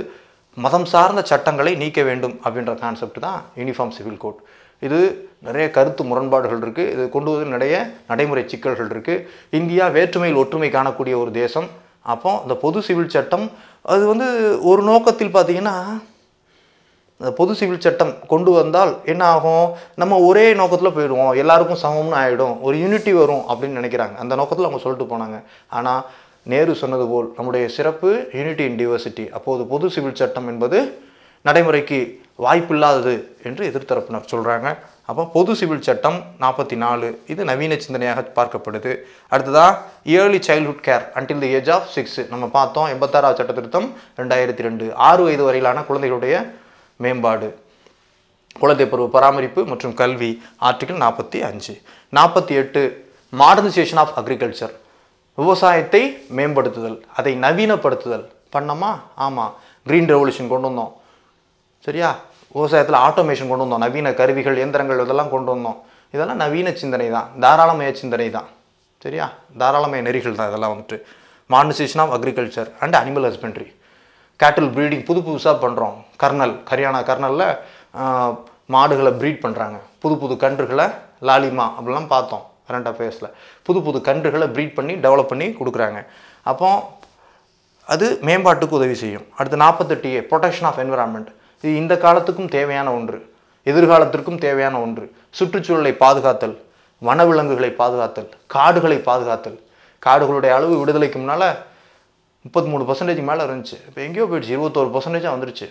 மதம் சார்ந்த சட்டங்களை நீக்க வேண்டும் அப்படின்ற கான்செப்ட் தான் யூனிஃபார்ம் சிவில் கோட் இது நிறைய கருத்து முரண்பாடுகள் இருக்குது இது கொண்டு வந்து நிறைய நடைமுறை சிக்கல்கள் இருக்குது இந்தியா வேற்றுமையில் ஒற்றுமை காணக்கூடிய ஒரு தேசம் அப்போ இந்த பொது சிவில் சட்டம் அது வந்து ஒரு நோக்கத்தில் பார்த்திங்கன்னா பொது சிவில் சட்டம் கொண்டு வந்தால் என்ன ஆகும் நம்ம ஒரே நோக்கத்தில் போயிடுவோம் எல்லாருக்கும் சமம்னு ஆகிடும் ஒரு யூனிட்டி வரும் அப்படின்னு நினைக்கிறாங்க அந்த நோக்கத்தில் அவங்க சொல்லிட்டு போனாங்க ஆனால் நேரு சொன்னது போல் நம்முடைய சிறப்பு யூனிட்டி இன் டிவர்சிட்டி அப்போது பொது சிவில் சட்டம் என்பது நடைமுறைக்கு வாய்ப்பில்லாதது என்று எதிர்த்தரப்பினர் சொல்கிறாங்க அப்போ பொது சிவில் சட்டம் நாற்பத்தி நாலு இது நவீன சிந்தனையாக பார்க்கப்படுது அடுத்ததாக early childhood care until the age of six நம்ம பார்த்தோம் எண்பத்தாறாவது சட்ட திருத்தம் ரெண்டாயிரத்தி ரெண்டு ஆறு வயது வரையிலான குழந்தைகளுடைய மேம்பாடு குழந்தை பருவ பராமரிப்பு மற்றும் கல்வி ஆர்டிகல் நாற்பத்தி அஞ்சு நாற்பத்தி எட்டு மாடர்னைசேஷன் ஆஃப் அக்ரிகல்ச்சர் விவசாயத்தை மேம்படுத்துதல் அதை நவீனப்படுத்துதல் பண்ணோமா ஆமாம் க்ரீன் ரெவல்யூஷன் கொண்டு வந்தோம் சரியா விவசாயத்தில் ஆட்டோமேஷன் கொண்டு வந்தோம் நவீன கருவிகள் இயந்திரங்கள் இதெல்லாம் கொண்டு வந்தோம் இதெல்லாம் நவீன சிந்தனை தான் தாராளமய சிந்தனை தான் சரியா தாராளமய நெறிகள் தான் இதெல்லாம் வந்துட்டு modernisation of agriculture and animal husbandry cattle breeding புது புதுசாக பண்ணுறோம் கர்னல் ஹரியானா கர்னலில் மாடுகளை ப்ரீட் பண்ணுறாங்க புது புது கன்றுகளை லாலிமா அப்படிலாம் பார்த்தோம் கரண்ட் அஃபேர்ஸில் புது புது கன்றுகளை ப்ரீட் பண்ணி டெவலப் பண்ணி கொடுக்குறாங்க அப்போ அது மேம்பாட்டுக்கு உதவி செய்யும் அடுத்து நாற்பத்தெட்டு ஏ ப்ரொடெக்ஷன் ஆஃப் என்விரான்மெண்ட் இது இந்த காலத்துக்கும் தேவையான ஒன்று எதிர்காலத்திற்கும் தேவையான ஒன்று சுற்றுச்சூழலை பாதுகாத்தல் வனவிலங்குகளை பாதுகாத்தல் காடுகளை பாதுகாத்தல் காடுகளுடைய அளவு விடுதலைக்கு முன்னால் முப்பத்தி மூணு பர்சன்டேஜ் மேலே இருந்துச்சு இப்போ எங்கேயோ போயிடுச்சு இருபத்தோரு பர்சன்டேஜாக வந்துருச்சு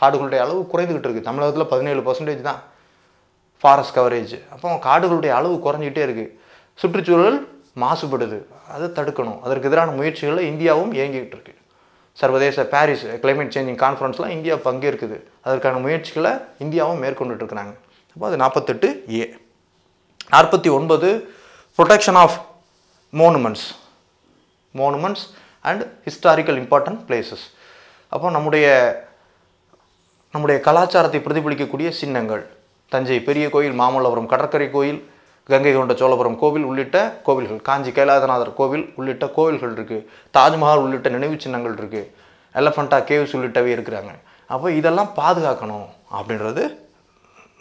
காடுகளுடைய அளவு குறைந்துக்கிட்டு இருக்குது தமிழகத்தில் பதினேழு பர்சன்டேஜ் தான் ஃபாரஸ்ட் கவரேஜ் அப்போ காடுகளுடைய அளவு குறைஞ்சிக்கிட்டே இருக்குது சுற்றுச்சூழல் மாசுபடுது அதை தடுக்கணும் அதற்கு எதிரான முயற்சிகளில் இந்தியாவும் இயங்கிக்கிட்டு இருக்குது சர்வதேச பாரிஸ் கிளைமேட் சேஞ்சிங் கான்ஃபரன்ஸ்லாம் இந்தியா பங்கேற்குது அதற்கான முயற்சிகளை இந்தியாவும் மேற்கொண்டுட்ருக்குறாங்க அப்போ அது நாற்பத்தெட்டு ஏ நாற்பத்தி ஒன்பது protection of monuments monuments and historical important places அப்போ நம்முடைய நம்முடைய கலாச்சாரத்தை பிரதிபலிக்கக்கூடிய சின்னங்கள் தஞ்சை பெரிய கோயில் மாமல்லபுரம் கடற்கரை கோயில் கங்கை கொண்ட சோழபுரம் கோவில் உள்ளிட்ட கோவில்கள் காஞ்சி கைலாசநாதர் கோவில் உள்ளிட்ட கோவில்கள் இருக்குது தாஜ்மஹால் உள்ளிட்ட நினைவு சின்னங்கள் இருக்குது எலஃபண்டா கேவ்ஸ் உள்ளிட்டவே இருக்கிறாங்க அப்போ இதெல்லாம் பாதுகாக்கணும் அப்படின்றது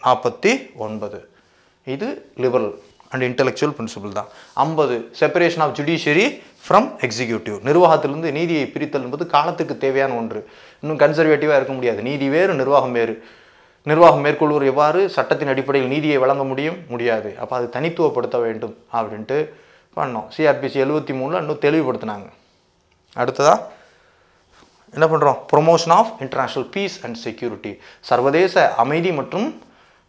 நாற்பத்தி ஒன்பது இது லிபரல் அண்ட் இன்டலெக்சுவல் பிரின்சிபல் தான் ஐம்பது separation of judiciary from executive நிர்வாகத்திலிருந்து நீதியை பிரித்தல் என்பது காலத்துக்கு தேவையான ஒன்று இன்னும் கன்சர்வேட்டிவாக இருக்க முடியாது நீதி வேறு நிர்வாகம் வேறு நிர்வாகம் மேற்கொள்வோர் எவ்வாறு சட்டத்தின் அடிப்படையில் நீதியை வழங்க முடியும் முடியாது அப்போ அது தனித்துவப்படுத்த வேண்டும் அப்படின்ட்டு பண்ணோம் சிஆர்பிசி எழுபத்தி மூணில் இன்னும் தெளிவுபடுத்தினாங்க அடுத்ததாக என்ன பண்ணுறோம் promotion of international peace and security சர்வதேச அமைதி மற்றும்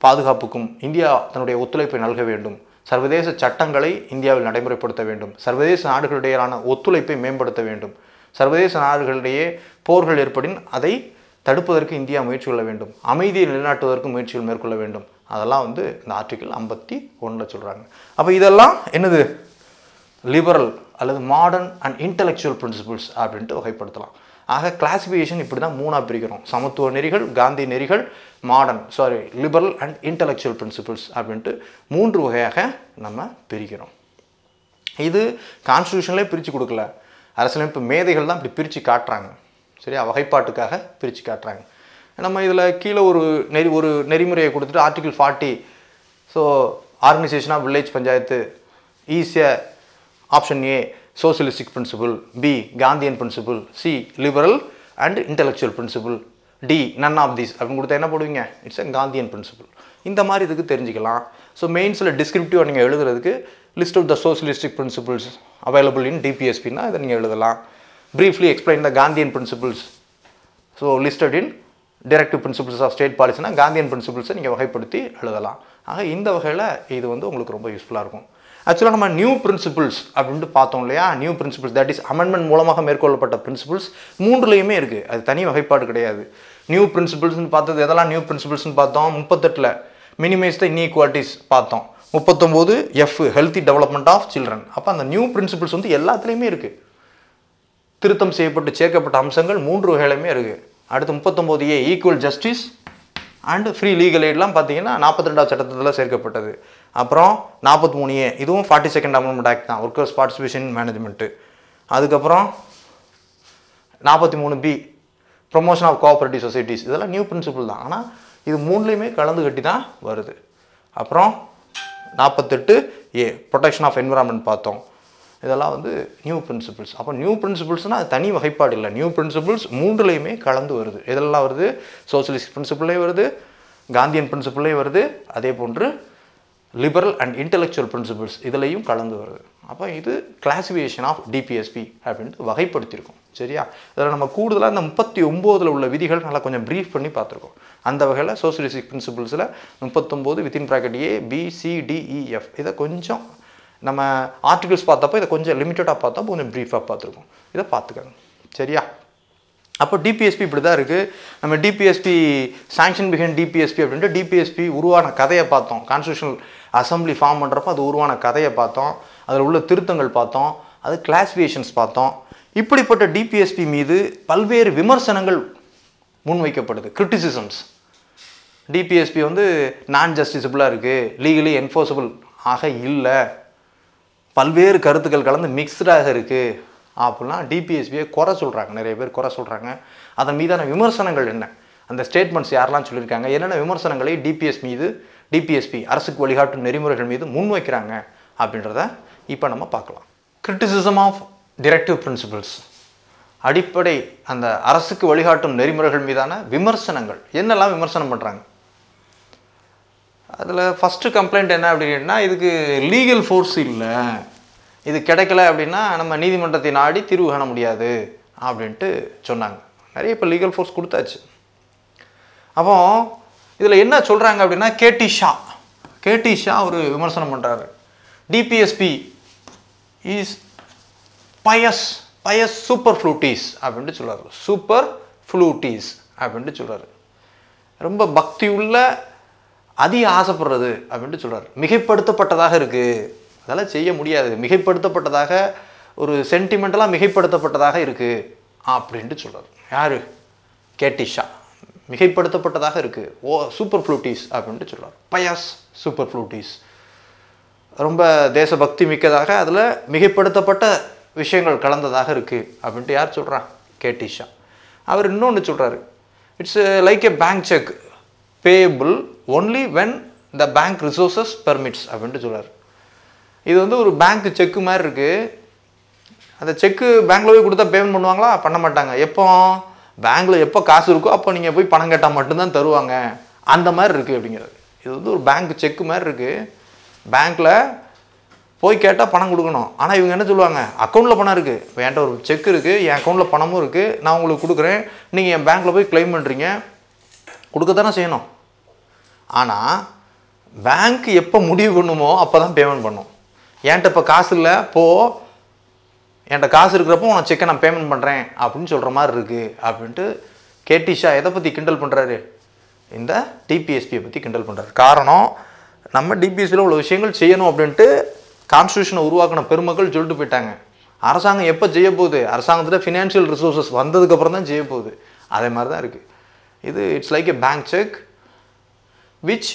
பாதுகாப்புக்கும் இந்தியா தன்னுடைய ஒத்துழைப்பை நல்க வேண்டும் சர்வதேச சட்டங்களை இந்தியாவில் நடைமுறைப்படுத்த வேண்டும் சர்வதேச நாடுகளிடையிலான ஒத்துழைப்பை மேம்படுத்த வேண்டும் சர்வதேச நாடுகளிடையே போர்கள் ஏற்படின் அதை தடுப்பதற்கு இந்தியா முயற்சி கொள்ள வேண்டும் அமைதியை நிலைநாட்டுவதற்கு முயற்சிகள் மேற்கொள்ள வேண்டும் அதெல்லாம் வந்து இந்த ஆர்டிக்கல் ஐம்பத்தி ஒன்றில் சொல்கிறாங்க அப்போ இதெல்லாம் என்னது லிபரல் அல்லது மாடர்ன் அண்ட் இன்டலெக்சுவல் பிரின்சிபிள்ஸ் அப்படின்ட்டு வகைப்படுத்தலாம் ஆக கிளாசிஃபிகேஷன் இப்படி தான் மூணாக பிரிக்கிறோம் சமத்துவ நெறிகள் காந்தி நெறிகள் modern sorry liberal and intellectual principles அப்படின்ட்டு மூன்று வகையாக நம்ம பிரிக்கிறோம் இது கான்ஸ்டியூஷன்லேயே பிரித்து கொடுக்கல அரசியலமைப்பு மேதைகள் தான் இப்படி பிரித்து காட்டுறாங்க சரியா வகைப்பாட்டுக்காக பிரித்து காட்டுறாங்க நம்ம இதில் கீழே ஒரு நெறி ஒரு நெறிமுறையை கொடுத்துட்டு article forty so organisation of village panchayat ஈஸியாக option A socialistic principle B Gandhian principle C liberal and intellectual principle D none of these அப்படின்னு கொடுத்தா என்ன போடுவீங்க இட்ஸ் அ காந்தியன் பிரின்சிபல் இந்த மாதிரி இதுக்கு தெரிஞ்சுக்கலாம் ஸோ மெயின்ஸில் டிஸ்கிரிப்டிவாக நீங்கள் எழுதுறதுக்கு list of the socialistic principles available in டிபிஎஸ்பின்னா இதை நீங்கள் எழுதலாம் briefly explain the Gandhian principles so listed in directive principles of state பாலிசினா காந்தியன் பிரின்சிபிள்ஸை நீங்கள் வகைப்படுத்தி எழுதலாம் ஆக இந்த வகையில் இது வந்து உங்களுக்கு ரொம்ப யூஸ்ஃபுல்லாக இருக்கும் ஆக்சுவலாக நம்ம நியூ பிரின்சிபிள்ஸ் அப்படின்ட்டு பார்த்தோம் இல்லையா new principles that is amendment மூலமாக மேற்கொள்ளப்பட்ட பிரின்சிபிள்ஸ் மூன்றுலேயுமே இருக்குது அது தனி வகைப்பாடு கிடையாது நியூ பிரின்சிபிள்ஸ்னு பார்த்தது எதெல்லாம் நியூ பிரின்சிபிள்ஸ்னு பார்த்தோம் முப்பத்தெட்டில் மினிமைஸ் த இன்இக்வாலிட்டிஸ் பார்த்தோம் முப்பத்தொம்போது F healthy development of children அப்போ அந்த நியூ பிரின்சிபிள்ஸ் வந்து எல்லாத்துலேயுமே இருக்குது திருத்தம் செய்யப்பட்டு சேர்க்கப்பட்ட அம்சங்கள் மூன்று வகையிலுமே இருக்குது அடுத்து முப்பத்தொம்போது A equal justice and free legal எய்ட்லாம் பார்த்தீங்கன்னா நாற்பத்தி ரெண்டாவது சட்டத்தில் சேர்க்கப்பட்டது அப்புறம் நாற்பத்தி மூணு ஏ இதுவும் ஃபார்ட்டி செகண்ட் அமெண்ட்மெண்ட் ஆக்ட் தான் ஒர்க்கர்ஸ் பார்ட்டிசிபேஷன் மேனேஜ்மெண்ட்டு அதுக்கப்புறம் நாற்பத்தி மூணு B promotion of cooperative societies இதெல்லாம் நியூ பிரின்சிபல் தான் ஆனால் இது மூணுலேயுமே கலந்து கட்டி தான் வருது அப்புறம் நாற்பத்தெட்டு ஏ ப்ரொடெக்ஷன் ஆஃப் என்விரான்மெண்ட் பார்த்தோம் இதெல்லாம் வந்து நியூ பிரின்சிபிள்ஸ் அப்போ நியூ பிரின்சிபிள்ஸ்னால் அது தனி வகைப்பாடு இல்லை நியூ பிரின்சிபிள்ஸ் மூன்றுலேயுமே கலந்து வருது இதெல்லாம் வருது சோசியலிஸ்ட் பிரின்சிபிளே வருது காந்தியன் பிரின்சிபிளே வருது அதே போன்று லிபரல் அண்ட் இன்டெலெக்சுவல் பிரின்சிபிள்ஸ் இதுலேயும் கலந்து வருது அப்போ இது கிளாசிஃபிகேஷன் ஆஃப் டிபிஎஸ்பி அப்படின்ட்டு வகைப்படுத்தியிருக்கோம் சரியா இதில் நம்ம கூடுதலாக இந்த முப்பத்தி ஒம்போதில் உள்ள விதிகள் நல்லா கொஞ்சம் ப்ரீஃப் பண்ணி பார்த்துருக்கோம் அந்த வகையில் சோசியலிஸ்டிக் பிரின்சிபிள்ஸில் முப்பத்தொம்போது வித்தின் ப்ராக்கெட் ஏ பிசிடிஇஎஃப் இதை கொஞ்சம் நம்ம ஆர்டிகிள்ஸ் பார்த்தப்போ இதை கொஞ்சம் லிமிட்டடாக பார்த்தா கொஞ்சம் ப்ரீஃபாக பார்த்துருக்கோம் இதை பார்த்துக்கோங்க சரியா அப்போ டிபிஎஸ்பி இப்படி தான் இருக்குது நம்ம டிபிஎஸ்பி சாங்ஷன் பிஹைண்ட் டிபிஎஸ்பி அப்படின்ட்டு டிபிஎஸ்பி உருவான கதையை பார்த்தோம் கான்ஸ்டியூஷனல் அசம்பிளி ஃபார்ம் பண்ணுறப்போ அது உருவான கதையை பார்த்தோம் அதில் உள்ள திருத்தங்கள் பார்த்தோம் அது கிளாஸிஃபிகேஷன்ஸ் பார்த்தோம் இப்படிப்பட்ட டிபிஎஸ்பி மீது பல்வேறு விமர்சனங்கள் முன்வைக்கப்படுது கிரிட்டிசிசம்ஸ் டிபிஎஸ்பி வந்து நான் ஜஸ்டிசபிளாக இருக்குது லீகலி என்ஃபோர்சபிள் ஆக இல்லை பல்வேறு கருத்துக்கள் கலந்து மிக்ஸ்டாக இருக்குது அப்படிலாம் டிபிஎஸ்பியை குறை சொல்கிறாங்க நிறைய பேர் குறை சொல்கிறாங்க அதன் மீதான விமர்சனங்கள் என்ன அந்த ஸ்டேட்மெண்ட்ஸ் யாரெல்லாம் சொல்லியிருக்காங்க என்னென்ன விமர்சனங்களை டிபிஎஸ் மீது டிபிஎஸ்பி அரசுக்கு வழிகாட்டும் நெறிமுறைகள் மீது முன்வைக்கிறாங்க அப்படின்றத இப்போ நம்ம பார்க்கலாம் கிரிட்டிசிசம் ஆஃப் டிரெக்டிவ் பிரின்சிபிள்ஸ் அடிப்படை அந்த அரசுக்கு வழிகாட்டும் நெறிமுறைகள் மீதான விமர்சனங்கள் என்னெல்லாம் விமர்சனம் பண்ணுறாங்க அதில் ஃபஸ்ட்டு கம்ப்ளைண்ட் என்ன அப்படின்னா இதுக்கு லீகல் ஃபோர்ஸ் இல்லை இது கிடைக்கல அப்படின்னா நம்ம நீதிமன்றத்தை நாடி தீர்வு காண முடியாது அப்படின்ட்டு சொன்னாங்க நிறைய இப்போ லீகல் ஃபோர்ஸ் கொடுத்தாச்சு அப்போது இதில் என்ன சொல்கிறாங்க அப்படின்னா கேடி ஷா கேடி ஷா ஒரு விமர்சனம் பண்ணுறாரு DPSP is pious pious superfluities அப்படின்ட்டு சொல்கிறார் சூப்பர் ஃப்ளூட்டீஸ் அப்படின்ட்டு சொல்கிறார் ரொம்ப பக்தி உள்ள அதிக ஆசைப்படுறது அப்படின்ட்டு சொல்கிறார் மிகைப்படுத்தப்பட்டதாக இருக்குது அதெல்லாம் செய்ய முடியாது மிகைப்படுத்தப்பட்டதாக ஒரு சென்டிமெண்டலாக மிகைப்படுத்தப்பட்டதாக இருக்குது அப்படின்ட்டு சொல்கிறார் யார் கேட்டிஷா மிகைப்படுத்தப்பட்டதாக இருக்குது ஓ சூப்பர் ஃப்ளூட்டிஸ் அப்படின்ட்டு சொல்கிறார் பயாஸ் சூப்பர் ஃப்ளூட்டிஸ் ரொம்ப தேசபக்தி மிக்கதாக அதில் மிகைப்படுத்தப்பட்ட விஷயங்கள் கலந்ததாக இருக்குது அப்படின்ட்டு யார் சொல்கிறான் கேட்டிஷா அவர் இன்னொன்று சொல்கிறாரு it's like a bank cheque payable only when the bank resources permits அப்படின்ட்டு சொல்கிறார் இது வந்து ஒரு பேங்க் செக்கு மாதிரி இருக்குது அந்த செக்கு பேங்க்கில் போய் கொடுத்தா பேமெண்ட் பண்ணுவாங்களா பண்ண மாட்டாங்க எப்போ பேங்க்கில் எப்போ காசு இருக்கோ அப்போ நீங்கள் போய் பணம் கேட்டால் மட்டும்தான் தருவாங்க அந்த மாதிரி இருக்குது அப்படிங்கிறது இது வந்து ஒரு பேங்க் செக்கு மாதிரி இருக்குது பேங்க்கில் போய் கேட்டால் பணம் கொடுக்கணும் ஆனால் இவங்க என்ன சொல்லுவாங்க அக்கௌண்ட்டில் பணம் இருக்குது இப்போ என்கிட்ட ஒரு செக் இருக்குது என் அக்கௌண்ட்டில் பணமும் இருக்குது நான் உங்களுக்கு கொடுக்குறேன் நீங்கள் என் பேங்க்கில் போய் கிளைம் பண்ணுறீங்க கொடுக்க தானே செய்யணும் ஆனால் பேங்க் எப்போ முடிவு பண்ணுமோ அப்போ தான் பேமெண்ட் பண்ணும் என்கிட்ட இப்போ காசு இல்லை போ என்கிட்ட காசு இருக்கிறப்போ உனக்கு செக்கை நான் பேமெண்ட் பண்ணுறேன் அப்படின்னு சொல்கிற மாதிரி இருக்குது அப்படின்ட்டு கேடிஷா எதை பற்றி கிண்டல் பண்ணுறாரு இந்த டிபிஎஸ்பியை பற்றி கிண்டல் பண்ணுறாரு காரணம் நம்ம டிபிஎஸ்பியில் உள்ள விஷயங்கள் செய்யணும் அப்படின்ட்டு கான்ஸ்டியூஷனை உருவாக்கின பெருமக்கள் சொல்லிட்டு போயிட்டாங்க அரசாங்கம் எப்போ செய்ய போகுது அரசாங்கத்தில் ஃபினான்ஷியல் ரிசோர்ஸஸ் வந்ததுக்கப்புறம் தான் செய்ய போகுது அதே மாதிரி தான் இருக்குது இது it's like a bank cheque which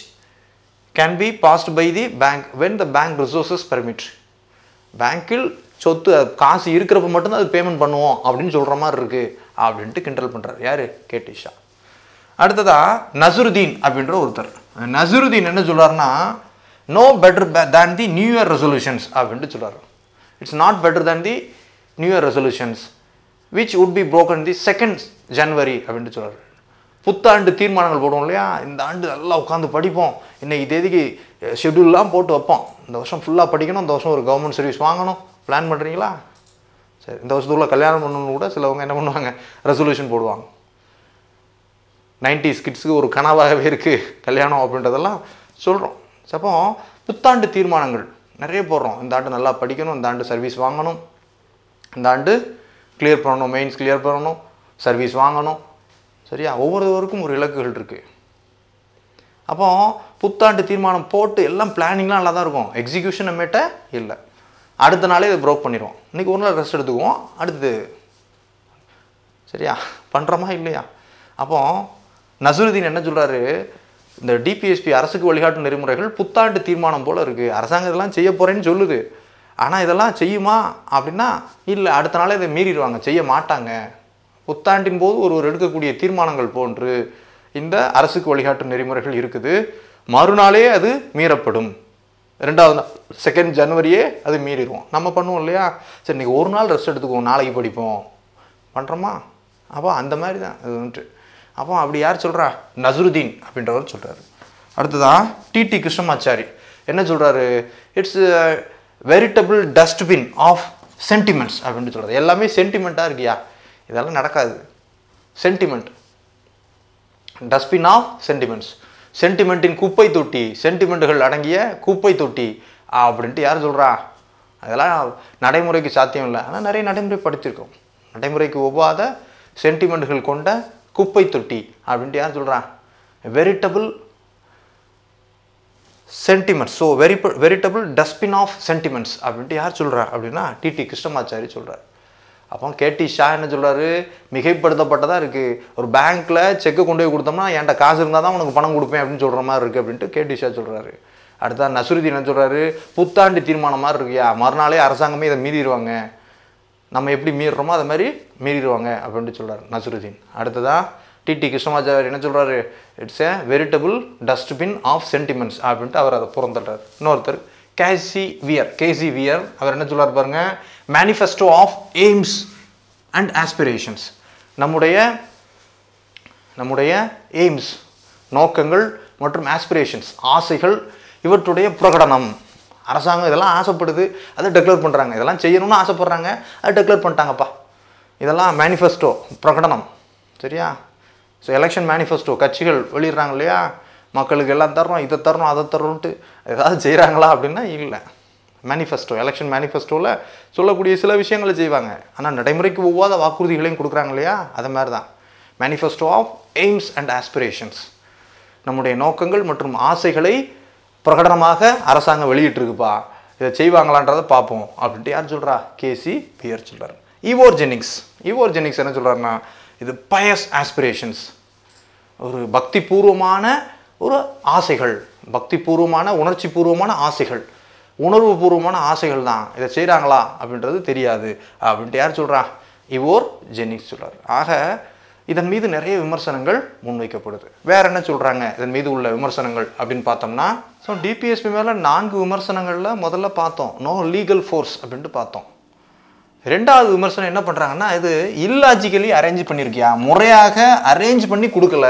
can be passed by the bank when the bank resources permit பேங்க்கில் சொத்து காசு இருக்கிறப்ப மட்டும்தான் அது பேமெண்ட் பண்ணுவோம் அப்படின்னு சொல்கிற மாதிரி இருக்குது அப்படின்ட்டு கிண்டல் பண்ணுறாரு யார் கேட்டிஷா அடுத்ததா நசருதீன் அப்படின்ற ஒருத்தர் நசருதீன் என்ன சொல்கிறாருன்னா no better than the new year resolutions அப்படின்ட்டு சொல்கிறார் it's not better than the new year resolutions which would be broken the second January அப்படின்ட்டு சொல்கிறார் புத்தாண்டு தீர்மானங்கள் போடுவோம் இல்லையா இந்த ஆண்டு நல்லா உட்காந்து படிப்போம் இன்னைக்கு தேதிக்கு ஷெடியூல்லாம் போட்டு வைப்போம் இந்த வருஷம் ஃபுல்லாக படிக்கணும் இந்த வருஷம் ஒரு கவர்மெண்ட் சர்வீஸ் வாங்கணும் பிளான் பண்ணுறீங்களா சரி இந்த வருஷத்துக்குள்ளே கல்யாணம் பண்ணணும்னு கூட சிலவங்க என்ன பண்ணுவாங்க ரெசல்யூஷன் போடுவாங்க நைன்டி ஸ்கிட்ஸுக்கு ஒரு கனவாகவே இருக்குது கல்யாணம் அப்படின்றதெல்லாம் சொல்கிறோம் அப்போ புத்தாண்டு தீர்மானங்கள் நிறைய போடுறோம் இந்த ஆண்டு நல்லா படிக்கணும் இந்த ஆண்டு சர்வீஸ் வாங்கணும் இந்த ஆண்டு கிளியர் பண்ணணும் மெயின்ஸ் கிளியர் பண்ணணும் சர்வீஸ் வாங்கணும் சரியா ஒவ்வொருவருக்கும் ஒரு இலக்குகள் இருக்குது அப்போ புத்தாண்டு தீர்மானம் போட்டு எல்லாம் பிளானிங்லாம் நல்லா தான் இருக்கும் எக்ஸிக்யூஷன் அம்மேட்ட இல்லை அடுத்த நாளே இதை ப்ரோக் பண்ணிடுவோம் இன்றைக்கி ஒரு நாள் ரெஸ்ட் எடுத்துக்குவோம் அடுத்து சரியா பண்ணுறோமா இல்லையா அப்போ நசுருதீன் என்ன சொல்கிறாரு இந்த டிபிஎஸ்பி அரசுக்கு வழிகாட்டும் நெறிமுறைகள் புத்தாண்டு தீர்மானம் போல் இருக்குது அரசாங்கத்தெல்லாம் இதெல்லாம் செய்ய போகிறேன்னு சொல்லுது ஆனால் இதெல்லாம் செய்யுமா அப்படின்னா இல்லை அடுத்த நாளே இதை மீறிடுவாங்க செய்ய மாட்டாங்க புத்தாண்டின் போது ஒருவர் எடுக்கக்கூடிய தீர்மானங்கள் போன்று இந்த அரசுக்கு வழிகாட்டும் நெறிமுறைகள் இருக்குது மறுநாளே அது மீறப்படும் ரெண்டாவது நாள் செகண்ட் ஜனவரியே அது மீறிடுவோம் நம்ம பண்ணுவோம் இல்லையா சரி இன்றைக்கி ஒரு நாள் ரெஸ்ட் எடுத்துக்குவோம் நாளைக்கு படிப்போம் பண்ணுறோமா அப்போ அந்த மாதிரி தான் அது வந்துட்டு அப்போ அப்படி யார் சொல்கிறா நசருதீன் அப்படின்றவர் சொல்கிறாரு அடுத்ததான் டிடி கிருஷ்ணமாச்சாரி என்ன சொல்கிறாரு it's veritable dustbin of sentiments அப்படின்னு சொல்கிறது எல்லாமே சென்டிமெண்ட்டாக இருக்கியா இதெல்லாம் நடக்காது சென்டிமெண்ட் டஸ்ட்பின் ஆஃப் சென்டிமெண்ட்ஸ் சென்டிமெண்ட்டின் குப்பை தொட்டி சென்டிமெண்ட்டுகள் அடங்கிய குப்பை தொட்டி அப்படின்ட்டு யார் சொல்கிறா அதெல்லாம் நடைமுறைக்கு சாத்தியம் இல்லை ஆனால் நிறைய நடைமுறை படித்திருக்கோம் நடைமுறைக்கு ஒவ்வாத சென்டிமெண்ட்டுகள் கொண்ட குப்பை தொட்டி அப்படின்ட்டு யார் சொல்கிறா veritable sentiments so very veritable dustbin of sentiments அப்படின்ட்டு யார் சொல்கிறா அப்படின்னா டிடி கிருஷ்ணமாச்சாரி சொல்கிறார் அப்போ கேடி ஷா என்ன சொல்கிறாரு மிகைப்படுத்தப்பட்டதாக இருக்குது ஒரு பேங்க்கில் செக்கு கொண்டு போய் கொடுத்தோம்னா என்கிட்ட காசு இருந்தால் தான் உனக்கு பணம் கொடுப்பேன் அப்படின்னு சொல்கிற மாதிரி இருக்குது அப்படின்ட்டு கேடி ஷா சொல்கிறாரு அடுத்தா நசுருதி என்ன சொல்கிறாரு புத்தாண்டு தீர்மானம் மாதிரி இருக்கியா மறுநாளே அரசாங்கமே இதை மீறிடுவாங்க நம்ம எப்படி மீறுறோமோ அதை மாதிரி மீறிடுவாங்க அப்படின்ட்டு சொல்கிறார் நசுருதீன் அடுத்ததான் டிடி கிருஷ்ணமாச்சாரியர் என்ன சொல்கிறாரு it's a veritable dustbin of sentiments அப்படின்ட்டு அவர் அதை புறந்துடுறார் இன்னொருத்தர் கேசி வியர் கேசி வியர் அவர் என்ன சொல்லுவார் பாருங்க manifesto of aims and aspirations நம்முடைய நம்முடைய எய்ம்ஸ் நோக்கங்கள் மற்றும் ஆஸ்பிரேஷன்ஸ் ஆசைகள் இவற்றுடைய பிரகடனம் அரசாங்கம் இதெல்லாம் ஆசைப்படுது அதை டெக்ளேர் பண்ணுறாங்க இதெல்லாம் செய்யணும்னு ஆசைப்பட்றாங்க அதை டெக்ளேர் பண்ணிட்டாங்கப்பா இதெல்லாம் மேனிஃபெஸ்டோ பிரகடனம் சரியா ஸோ எலெக்ஷன் மேனிஃபெஸ்டோ கட்சிகள் வெளியிடுறாங்க இல்லையா மக்களுக்கு எல்லாம் தரணும் இதை தரணும் அதை தரணும்ட்டு ஏதாவது செய்கிறாங்களா அப்படின்னா இல்லை மேனிஃபெஸ்டோ எலெக்ஷன் மேனிஃபெஸ்டோவில் சொல்லக்கூடிய சில விஷயங்களை செய்வாங்க ஆனால் நடைமுறைக்கு ஒவ்வாத வாக்குறுதிகளையும் கொடுக்குறாங்க இல்லையா அதை மாதிரி தான் manifesto of aims and aspirations நம்முடைய நோக்கங்கள் மற்றும் ஆசைகளை பிரகடனமாக அரசாங்கம் வெளியிட்டிருக்குப்பா இதை செய்வாங்களான்றதை பார்ப்போம் அப்படின்ட்டு யார் சொல்கிறா கேசி பியர் சொல்கிறார் ஈவோர் ஜெனிக்ஸ் ஈவோர் ஜெனிக்ஸ் என்ன சொல்கிறாருன்னா இது பயஸ் ஆஸ்பிரேஷன்ஸ் ஒரு பக்தி பூர்வமான ஒரு ஆசைகள் பக்திபூர்வமான உணர்ச்சி பூர்வமான ஆசைகள் உணர்வு பூர்வமான ஆசைகள் தான் இதை செய்கிறாங்களா அப்படின்றது தெரியாது அப்படின்ட்டு யார் சொல்கிறா இவோர் ஜெனிக் சொல்கிறார் ஆக இதன் மீது நிறைய விமர்சனங்கள் முன்வைக்கப்படுது வேற என்ன சொல்கிறாங்க இதன் மீது உள்ள விமர்சனங்கள் அப்படின்னு பார்த்தோம்னா ஸோ டிபிஎஸ்பி மேலே நான்கு விமர்சனங்களில் முதல்ல பார்த்தோம் நோ லீகல் ஃபோர்ஸ் அப்படின்ட்டு பார்த்தோம் ரெண்டாவது விமர்சனம் என்ன பண்ணுறாங்கன்னா இது இல்லாஜிக்கலி அரேஞ்ச் பண்ணியிருக்கியா முறையாக அரேஞ்ச் பண்ணி கொடுக்கல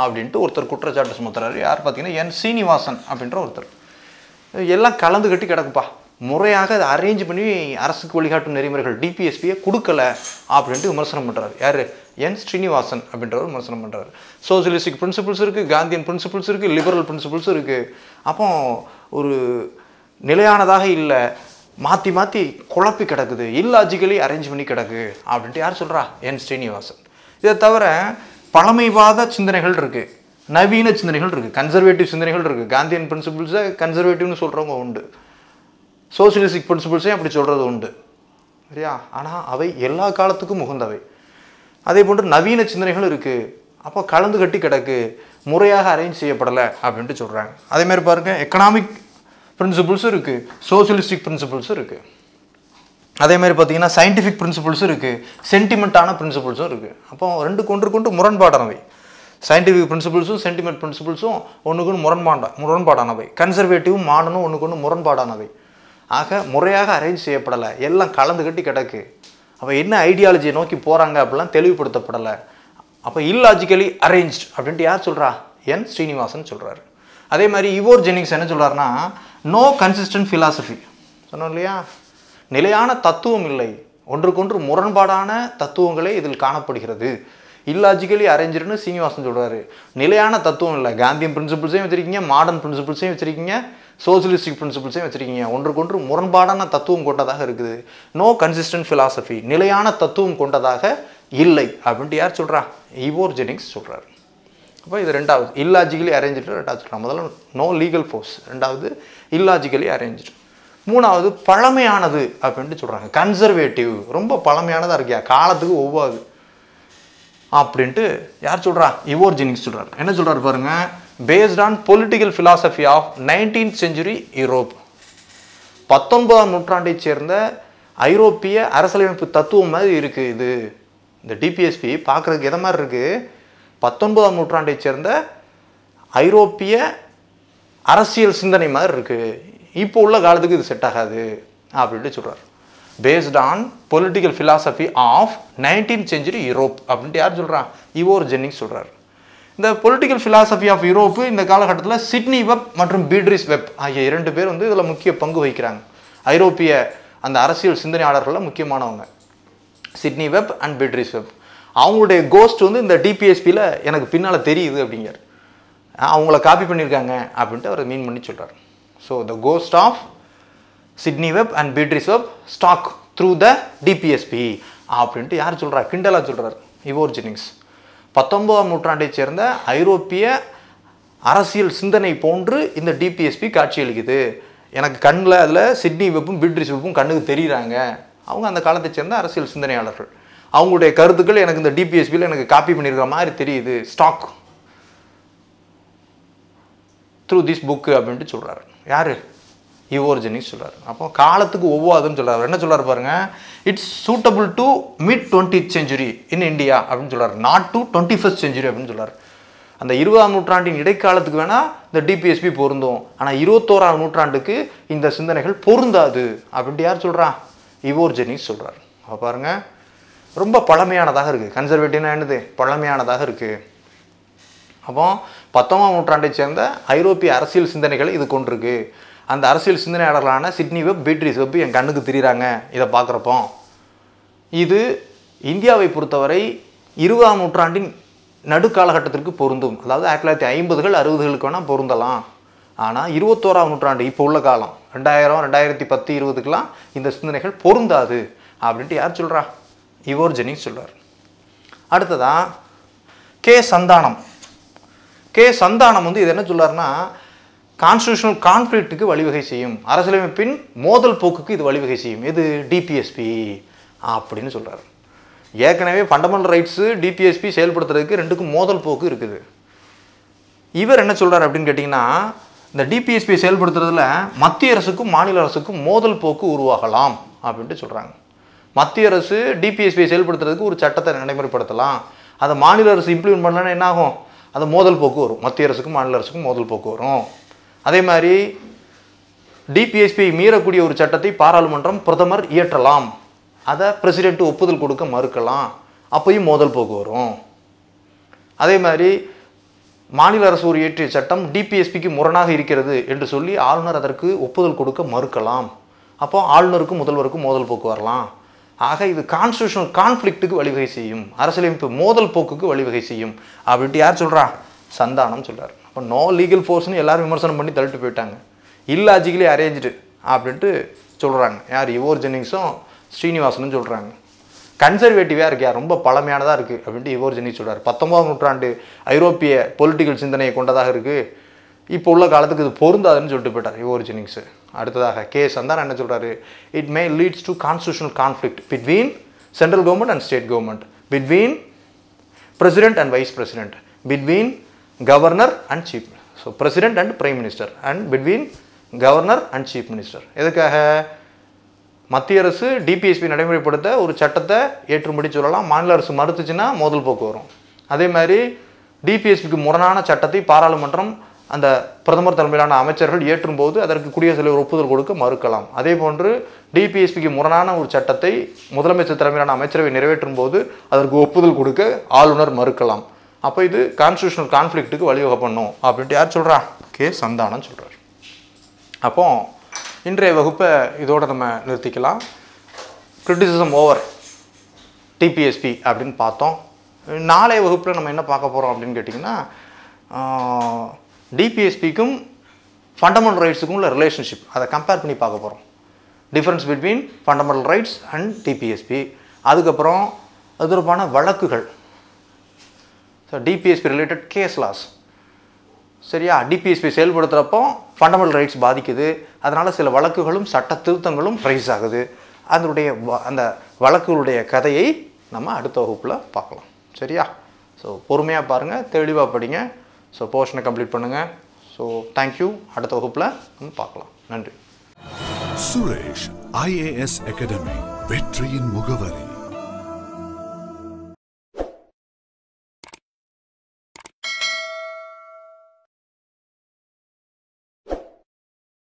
அப்படின்ட்டு ஒருத்தர் குற்றச்சாட்டு சுமத்துறாரு யார் பார்த்தீங்கன்னா என் சீனிவாசன் அப்படின்ற ஒருத்தர் எல்லாம் கலந்து கட்டி கிடக்குப்பா முறையாக அதை அரேஞ்ச் பண்ணி அரசுக்கு வழிகாட்டும் நெறிமுறைகள் டிபிஎஸ்பியை கொடுக்கல அப்படின்ட்டு விமர்சனம் பண்ணுறாரு யார் என் ஸ்ரீனிவாசன் அப்படின்றவர் விமர்சனம் பண்ணுறாரு சோசியலிஸ்டிக் பிரின்சிபிள்ஸ் இருக்குது காந்தியன் பிரின்சிபிள்ஸ் இருக்குது லிபரல் பிரின்சிபிள்ஸ் இருக்குது அப்போ ஒரு நிலையானதாக இல்லை மாற்றி மாற்றி குழப்பி கிடக்குது இல்லாஜிக்கலி அரேஞ்ச் பண்ணி கிடக்கு அப்படின்ட்டு யார் சொல்கிறா என் ஸ்ரீனிவாசன் இதை தவிர பழமைவாத சிந்தனைகள் இருக்கு நவீன சிந்தனைகள் இருக்கு கன்சர்வேட்டிவ் சிந்தனைகள் இருக்குது காந்தியன் பிரின்சிபிள்ஸை கன்சர்வேட்டிவ்னு சொல்கிறவங்க உண்டு சோசியலிஸ்டிக் பிரின்சிபிள்ஸையும் அப்படி சொல்கிறது உண்டு சரியா ஆனால் அவை எல்லா காலத்துக்கும் உகந்தவை அதே போன்று நவீன சிந்தனைகள் இருக்குது அப்போ கலந்து கட்டி கிடக்கு முறையாக அரேஞ்ச் செய்யப்படலை அப்படின்ட்டு சொல்கிறாங்க அதேமாதிரி பாருங்கள் எக்கனாமிக் பிரின்சிபிள்ஸும் இருக்குது சோசியலிஸ்டிக் பிரின்சிபிள்ஸும் இருக்குது அதேமாதிரி பார்த்தீங்கன்னா சயின்டிஃபிக் பிரின்சிபிள்ஸும் இருக்குது சென்டிமெண்ட்டான பிரின்சிபிள்ஸும் இருக்குது அப்போ ரெண்டு கொண்டு கொண்டு முரண்பாடானவை சயின்டிஃபிக் பிரின்சிபிள்ஸும் சென்டிமெண்ட் பிரின்சிபிள்ஸும் ஒன்றுக்கு ஒன்று முரண்பாடானவை கன்சர்வேட்டிவும் மாடனும் ஒன்றுக்கு ஒன்று முரண்பாடானவை ஆக முறையாக அரேஞ்ச் செய்யப்படலை எல்லாம் கலந்துக்கட்டி கிடக்கு அப்போ என்ன ஐடியாலஜியை நோக்கி போகிறாங்க அப்படிலாம் தெளிவுபடுத்தப்படலை அப்போ இல்லாஜிக்கலி அரேஞ்ச் அப்படின்ட்டு யார் சொல்கிறா என் ஸ்ரீனிவாசன் சொல்கிறாரு அதே மாதிரி இவோர் ஜெனிங்ஸ் என்ன சொல்கிறாருன்னா நோ கன்சிஸ்டன்ட் ஃபிலாசபி சொன்னோம் இல்லையா நிலையான தத்துவம் இல்லை ஒன்றுக்கொன்று முரண்பாடான தத்துவங்களே இதில் காணப்படுகிறது இல்லாஜிக்கலி அரேஞ்சர்னு சீனிவாசன் சொல்கிறார் நிலையான தத்துவம் இல்லை காந்தியன் பிரின்சிபிள்ஸையும் வச்சுருக்கீங்க மாடர்ன் பிரின்சிபிள்ஸையும் வச்சுருக்கீங்க சோசியலிஸ்டிக் பிரின்சிபிள்ஸையும் வச்சுருக்கீங்க ஒன்றுக்கொன்று முரண்பாடான தத்துவம் கொண்டதாக இருக்குது நோ கன்சிஸ்டன்ட் ஃபிலாசபி நிலையான தத்துவம் கொண்டதாக இல்லை அப்படின்ட்டு யார் சொல்கிறா ஈவோர் ஜெனிக்ஸ் சொல்கிறார் அப்போ இது ரெண்டாவது இல்லாஜிக்கலி அரேஞ்சிட்டு ரெண்டாவது சொல்கிறாங்க முதல்ல நோ லீகல் ஃபோர்ஸ் ரெண்டாவது இல்லாஜிக்கலி அரேஞ்சு மூணாவது பழமையானது அப்படின்ட்டு சொல்கிறாங்க கன்சர்வேட்டிவ் ரொம்ப பழமையானதாக இருக்கியா காலத்துக்கு ஒவ்வாது அப்படின்ட்டு யார் சொல்கிறா ஜினிங்ஸ் சொல்கிறார் என்ன சொல்கிறார் பாருங்கள் based on political philosophy of nineteenth century Europe பத்தொன்பதாம் நூற்றாண்டை சேர்ந்த ஐரோப்பிய அரசியலமைப்பு தத்துவம் மாதிரி இருக்குது இது இந்த டிபிஎஸ்பி பார்க்குறதுக்கு எதை மாதிரி இருக்குது பத்தொன்பதாம் நூற்றாண்டை சேர்ந்த ஐரோப்பிய அரசியல் சிந்தனை மாதிரி இருக்குது இப்போ உள்ள காலத்துக்கு இது செட் ஆகாது அப்படின்ட்டு சொல்கிறார் based on political philosophy of nineteen century Europe அப்படின்ட்டு யார் சொல்கிறான் இவோர் ஜென்னிங் சொல்கிறார் இந்த பொலிட்டிக்கல் ஃபிலாசபி ஆஃப் யூரோப்பு இந்த காலகட்டத்தில் சிட்னி வெப் மற்றும் பீட்ரிஸ் வெப் ஆகிய இரண்டு பேர் வந்து இதில் முக்கிய பங்கு வகிக்கிறாங்க ஐரோப்பிய அந்த அரசியல் சிந்தனையாளர்களில் முக்கியமானவங்க Sidney Webb and Beatrice Webb அவங்களுடைய கோஸ்ட் வந்து இந்த டிபிஎஸ்பியில் எனக்கு பின்னால் தெரியுது அப்படிங்கிறார் அவங்கள காப்பி பண்ணியிருக்காங்க அப்படின்ட்டு அவர் மீன் பண்ணி சொல்கிறார் so the ghost of Sidney Webb and Beatrice Webb stalk through the DPSP அப்படின்ட்டு யார் சொல்கிறார் கிண்டலாக சொல்கிறார் இவோர்ஜினிங்ஸ் பத்தொன்பதாம் நூற்றாண்டைச் சேர்ந்த ஐரோப்பிய அரசியல் சிந்தனை போன்று இந்த டிபிஎஸ்பி காட்சியளிக்குது எனக்கு கண்ணில் அதில் சிட்னி வெப்பும் பீட்ரிஸ் வெப்பும் கண்ணுக்கு தெரிகிறாங்க அவங்க அந்த காலத்தை சேர்ந்த அரசியல் சிந்தனையாளர்கள் அவங்களுடைய கருத்துக்கள் எனக்கு இந்த டிபிஎஸ்பியில் எனக்கு காப்பி பண்ணியிருக்கிற மாதிரி தெரியுது ஸ்டாக் த்ரூ திஸ் புக்கு அப்படின்ட்டு சொல்கிறாரு யார் யுவோர்ஜினி சொல்கிறார் அப்போ காலத்துக்கு ஒவ்வாதுன்னு சொல்கிறார் என்ன சொல்கிறார் பாருங்கள் it's suitable to mid twenty century in India அப்படின்னு சொல்கிறார் not to twenty first century அப்படின்னு சொல்கிறார் அந்த இருபதாம் நூற்றாண்டின் இடைக்காலத்துக்கு வேணால் இந்த டிபிஎஸ்பி பொருந்தும் ஆனால் இருபத்தோராம் நூற்றாண்டுக்கு இந்த சிந்தனைகள் பொருந்தாது அப்படின்ட்டு யார் சொல்கிறா இவோர்ஜெனிஸ் சொல்கிறார் அப்போ பாருங்கள் ரொம்ப பழமையானதாக இருக்குது கன்சர்வேட்டிவ்னா என்னது பழமையானதாக இருக்குது அப்போ பத்தொம்பதாம் நூற்றாண்டைச் சேர்ந்த ஐரோப்பிய அரசியல் சிந்தனைகளை இது கொண்டிருக்கு அந்த அரசியல் சிந்தனையாளர்களான சிட்னி வெப் பீட்ரிஸ் வெப் என் கண்ணுக்கு தெரியுறாங்க இதை பார்க்குறப்போ இது இந்தியாவை பொறுத்தவரை இருபதாம் நூற்றாண்டின் நடுக்காலகட்டத்திற்கு பொருந்தும் அதாவது ஆயிரத்தி தொள்ளாயிரத்தி ஐம்பதுகள் அறுபதுகளுக்கு வேணால் பொருந்தலாம் ஆனால் இருபத்தோராம் நூற்றாண்டு இப்போ உள்ள காலம் ரெண்டாயிரம் ரெண்டாயிரத்தி பத்து இருபதுக்கெலாம் இந்த சிந்தனைகள் பொருந்தாது அப்படின்ட்டு யார் சொல்கிறா இவோர் ஜெனி சொல்கிறார் அடுத்ததான் கே சந்தானம் கே சந்தானம் வந்து இது என்ன சொல்லார்னா கான்ஸ்டியூஷனல் கான்ஃப்ளிக்ட்டுக்கு வழிவகை செய்யும் அரசியலமைப்பின் மோதல் போக்குக்கு இது வழிவகை செய்யும் இது டிபிஎஸ்பி அப்படின்னு சொல்கிறார் ஏற்கனவே ஃபண்டமெண்டல் ரைட்ஸு டிபிஎஸ்பி செயல்படுத்துறதுக்கு ரெண்டுக்கும் மோதல் போக்கு இருக்குது இவர் என்ன சொல்கிறார் அப்படின்னு கேட்டிங்கன்னா இந்த டிபிஎஸ்பி செயல்படுத்துறதுல மத்திய அரசுக்கும் மாநில அரசுக்கும் மோதல் போக்கு உருவாகலாம் அப்படின்ட்டு சொல்கிறாங்க மத்திய அரசு டிபிஎஸ்பியை செயல்படுத்துறதுக்கு ஒரு சட்டத்தை நடைமுறைப்படுத்தலாம் அதை மாநில அரசு இம்ப்ளிமெண்ட் பண்ணலன்னா என்னாகும் அது மோதல் போக்கு வரும் மத்திய அரசுக்கும் மாநில அரசுக்கும் மோதல் போக்கு வரும் அதே மாதிரி டிபிஎஸ்பி மீறக்கூடிய ஒரு சட்டத்தை பாராளுமன்றம் பிரதமர் இயற்றலாம் அதை பிரசிடென்ட் ஒப்புதல் கொடுக்க மறுக்கலாம் அப்பையும் மோதல் போக்கு வரும் அதே மாதிரி மாநில அரசு ஒரு இயற்றிய சட்டம் டிபிஎஸ்பிக்கு முரணாக இருக்கிறது என்று சொல்லி ஆளுநர் அதற்கு ஒப்புதல் கொடுக்க மறுக்கலாம் அப்போ ஆளுநருக்கும் முதல்வருக்கும் மோதல் போக்கு வரலாம் ஆக இது கான்ஸ்டியூஷனல் கான்ஃப்ளிக்ட்டுக்கு வழிவகை செய்யும் அரசியலமைப்பு மோதல் போக்குக்கு வழிவகை செய்யும் அப்படின்ட்டு யார் சொல்கிறா சந்தானம் சொல்கிறார் அப்போ நோ லீகல் ஃபோர்ஸ்னு எல்லோரும் விமர்சனம் பண்ணி தள்ளிட்டு போயிட்டாங்க இல்லாஜிக்கலி அரேஞ்சுடு அப்படின்ட்டு சொல்கிறாங்க யார் இவோர் ஜெனிங்ஸும் ஸ்ரீனிவாசனும் சொல்கிறாங்க கன்சர்வேட்டிவாக யார் ரொம்ப பழமையானதாக இருக்குது அப்படின்ட்டு யுவர் ஜென்னிங் சொல்கிறார் பத்தொம்பதாம் நூற்றாண்டு ஐரோப்பிய பொலிட்டிக்கல் சிந்தனையை கொண்டதாக இருக்குது இப்போ உள்ள காலத்துக்கு இது பொருந்தாதுன்னு சொல்லிட்டு போயிட்டார் யுவர் ஜெனிங்ஸு அடுத்ததாக கே சந்தானம் என்ன சொல்கிறாரு it may leads to constitutional conflict between central government and state government between president and vice president between governor and chief so president and prime minister and between governor and chief minister எதுக்காக மத்திய அரசு DPSP நடைமுறைப்படுத்த ஒரு சட்டத்தை ஏற்றும்படி சொல்லலாம் மாநில அரசு மறுத்துச்சுன்னா மோதல் போக்கு வரும் அதே மாதிரி டிபிஎஸ்பிக்கு முரணான சட்டத்தை பாராளுமன்றம் அந்த பிரதமர் தலைமையிலான அமைச்சர்கள் ஏற்றும்போது அதற்கு குடியரசுத் தலைவர் ஒப்புதல் கொடுக்க மறுக்கலாம் அதே போன்று டிபிஎஸ்பிக்கு முரணான ஒரு சட்டத்தை முதலமைச்சர் தலைமையிலான அமைச்சரவை நிறைவேற்றும் போது அதற்கு ஒப்புதல் கொடுக்க ஆளுநர் மறுக்கலாம் அப்போ இது கான்ஸ்டியூஷனல் கான்ஃப்ளிக்ட்டுக்கு வழிவகை பண்ணும் அப்படின்ட்டு யார் சொல்கிறா கே சந்தானம் சொல்கிறார் அப்போ இன்றைய வகுப்பை இதோடு நம்ம நிறுத்திக்கலாம் கிரிட்டிசிசம் ஓவர் டிபிஎஸ்பி அப்படின்னு பார்த்தோம் நாளைய வகுப்பில் நம்ம என்ன பார்க்க போகிறோம் அப்படின்னு கேட்டிங்கன்னா டிபிஎஸ்பிக்கும் ஃபண்டமெண்டல் ரைட்ஸுக்கும் உள்ள ரிலேஷன்ஷிப் அதை கம்பேர் பண்ணி பார்க்க போகிறோம் difference between fundamental rights and DPSP அதுக்கப்புறம் அது தொடர்பான வழக்குகள் so DPSP related case laws சரியா டிபிஎஸ்பி செயல்படுத்துகிறப்போ ஃபண்டமெண்டல் ரைட்ஸ் பாதிக்குது அதனால் சில வழக்குகளும் சட்ட திருத்தங்களும் ரைஸ் ஆகுது அதனுடைய அந்த வழக்குகளுடைய கதையை நம்ம அடுத்த வகுப்பில் பார்க்கலாம் சரியா ஸோ பொறுமையாக பாருங்கள் தெளிவாக படிங்க ஸோ போர்ஷனை கம்ப்ளீட் பண்ணுங்கள் ஸோ தேங்க்யூ அடுத்த வகுப்பில் நம்ம பார்க்கலாம் நன்றி சுரேஷ் ஐஏஎஸ் அகாடமி வெற்றியின் முகவரி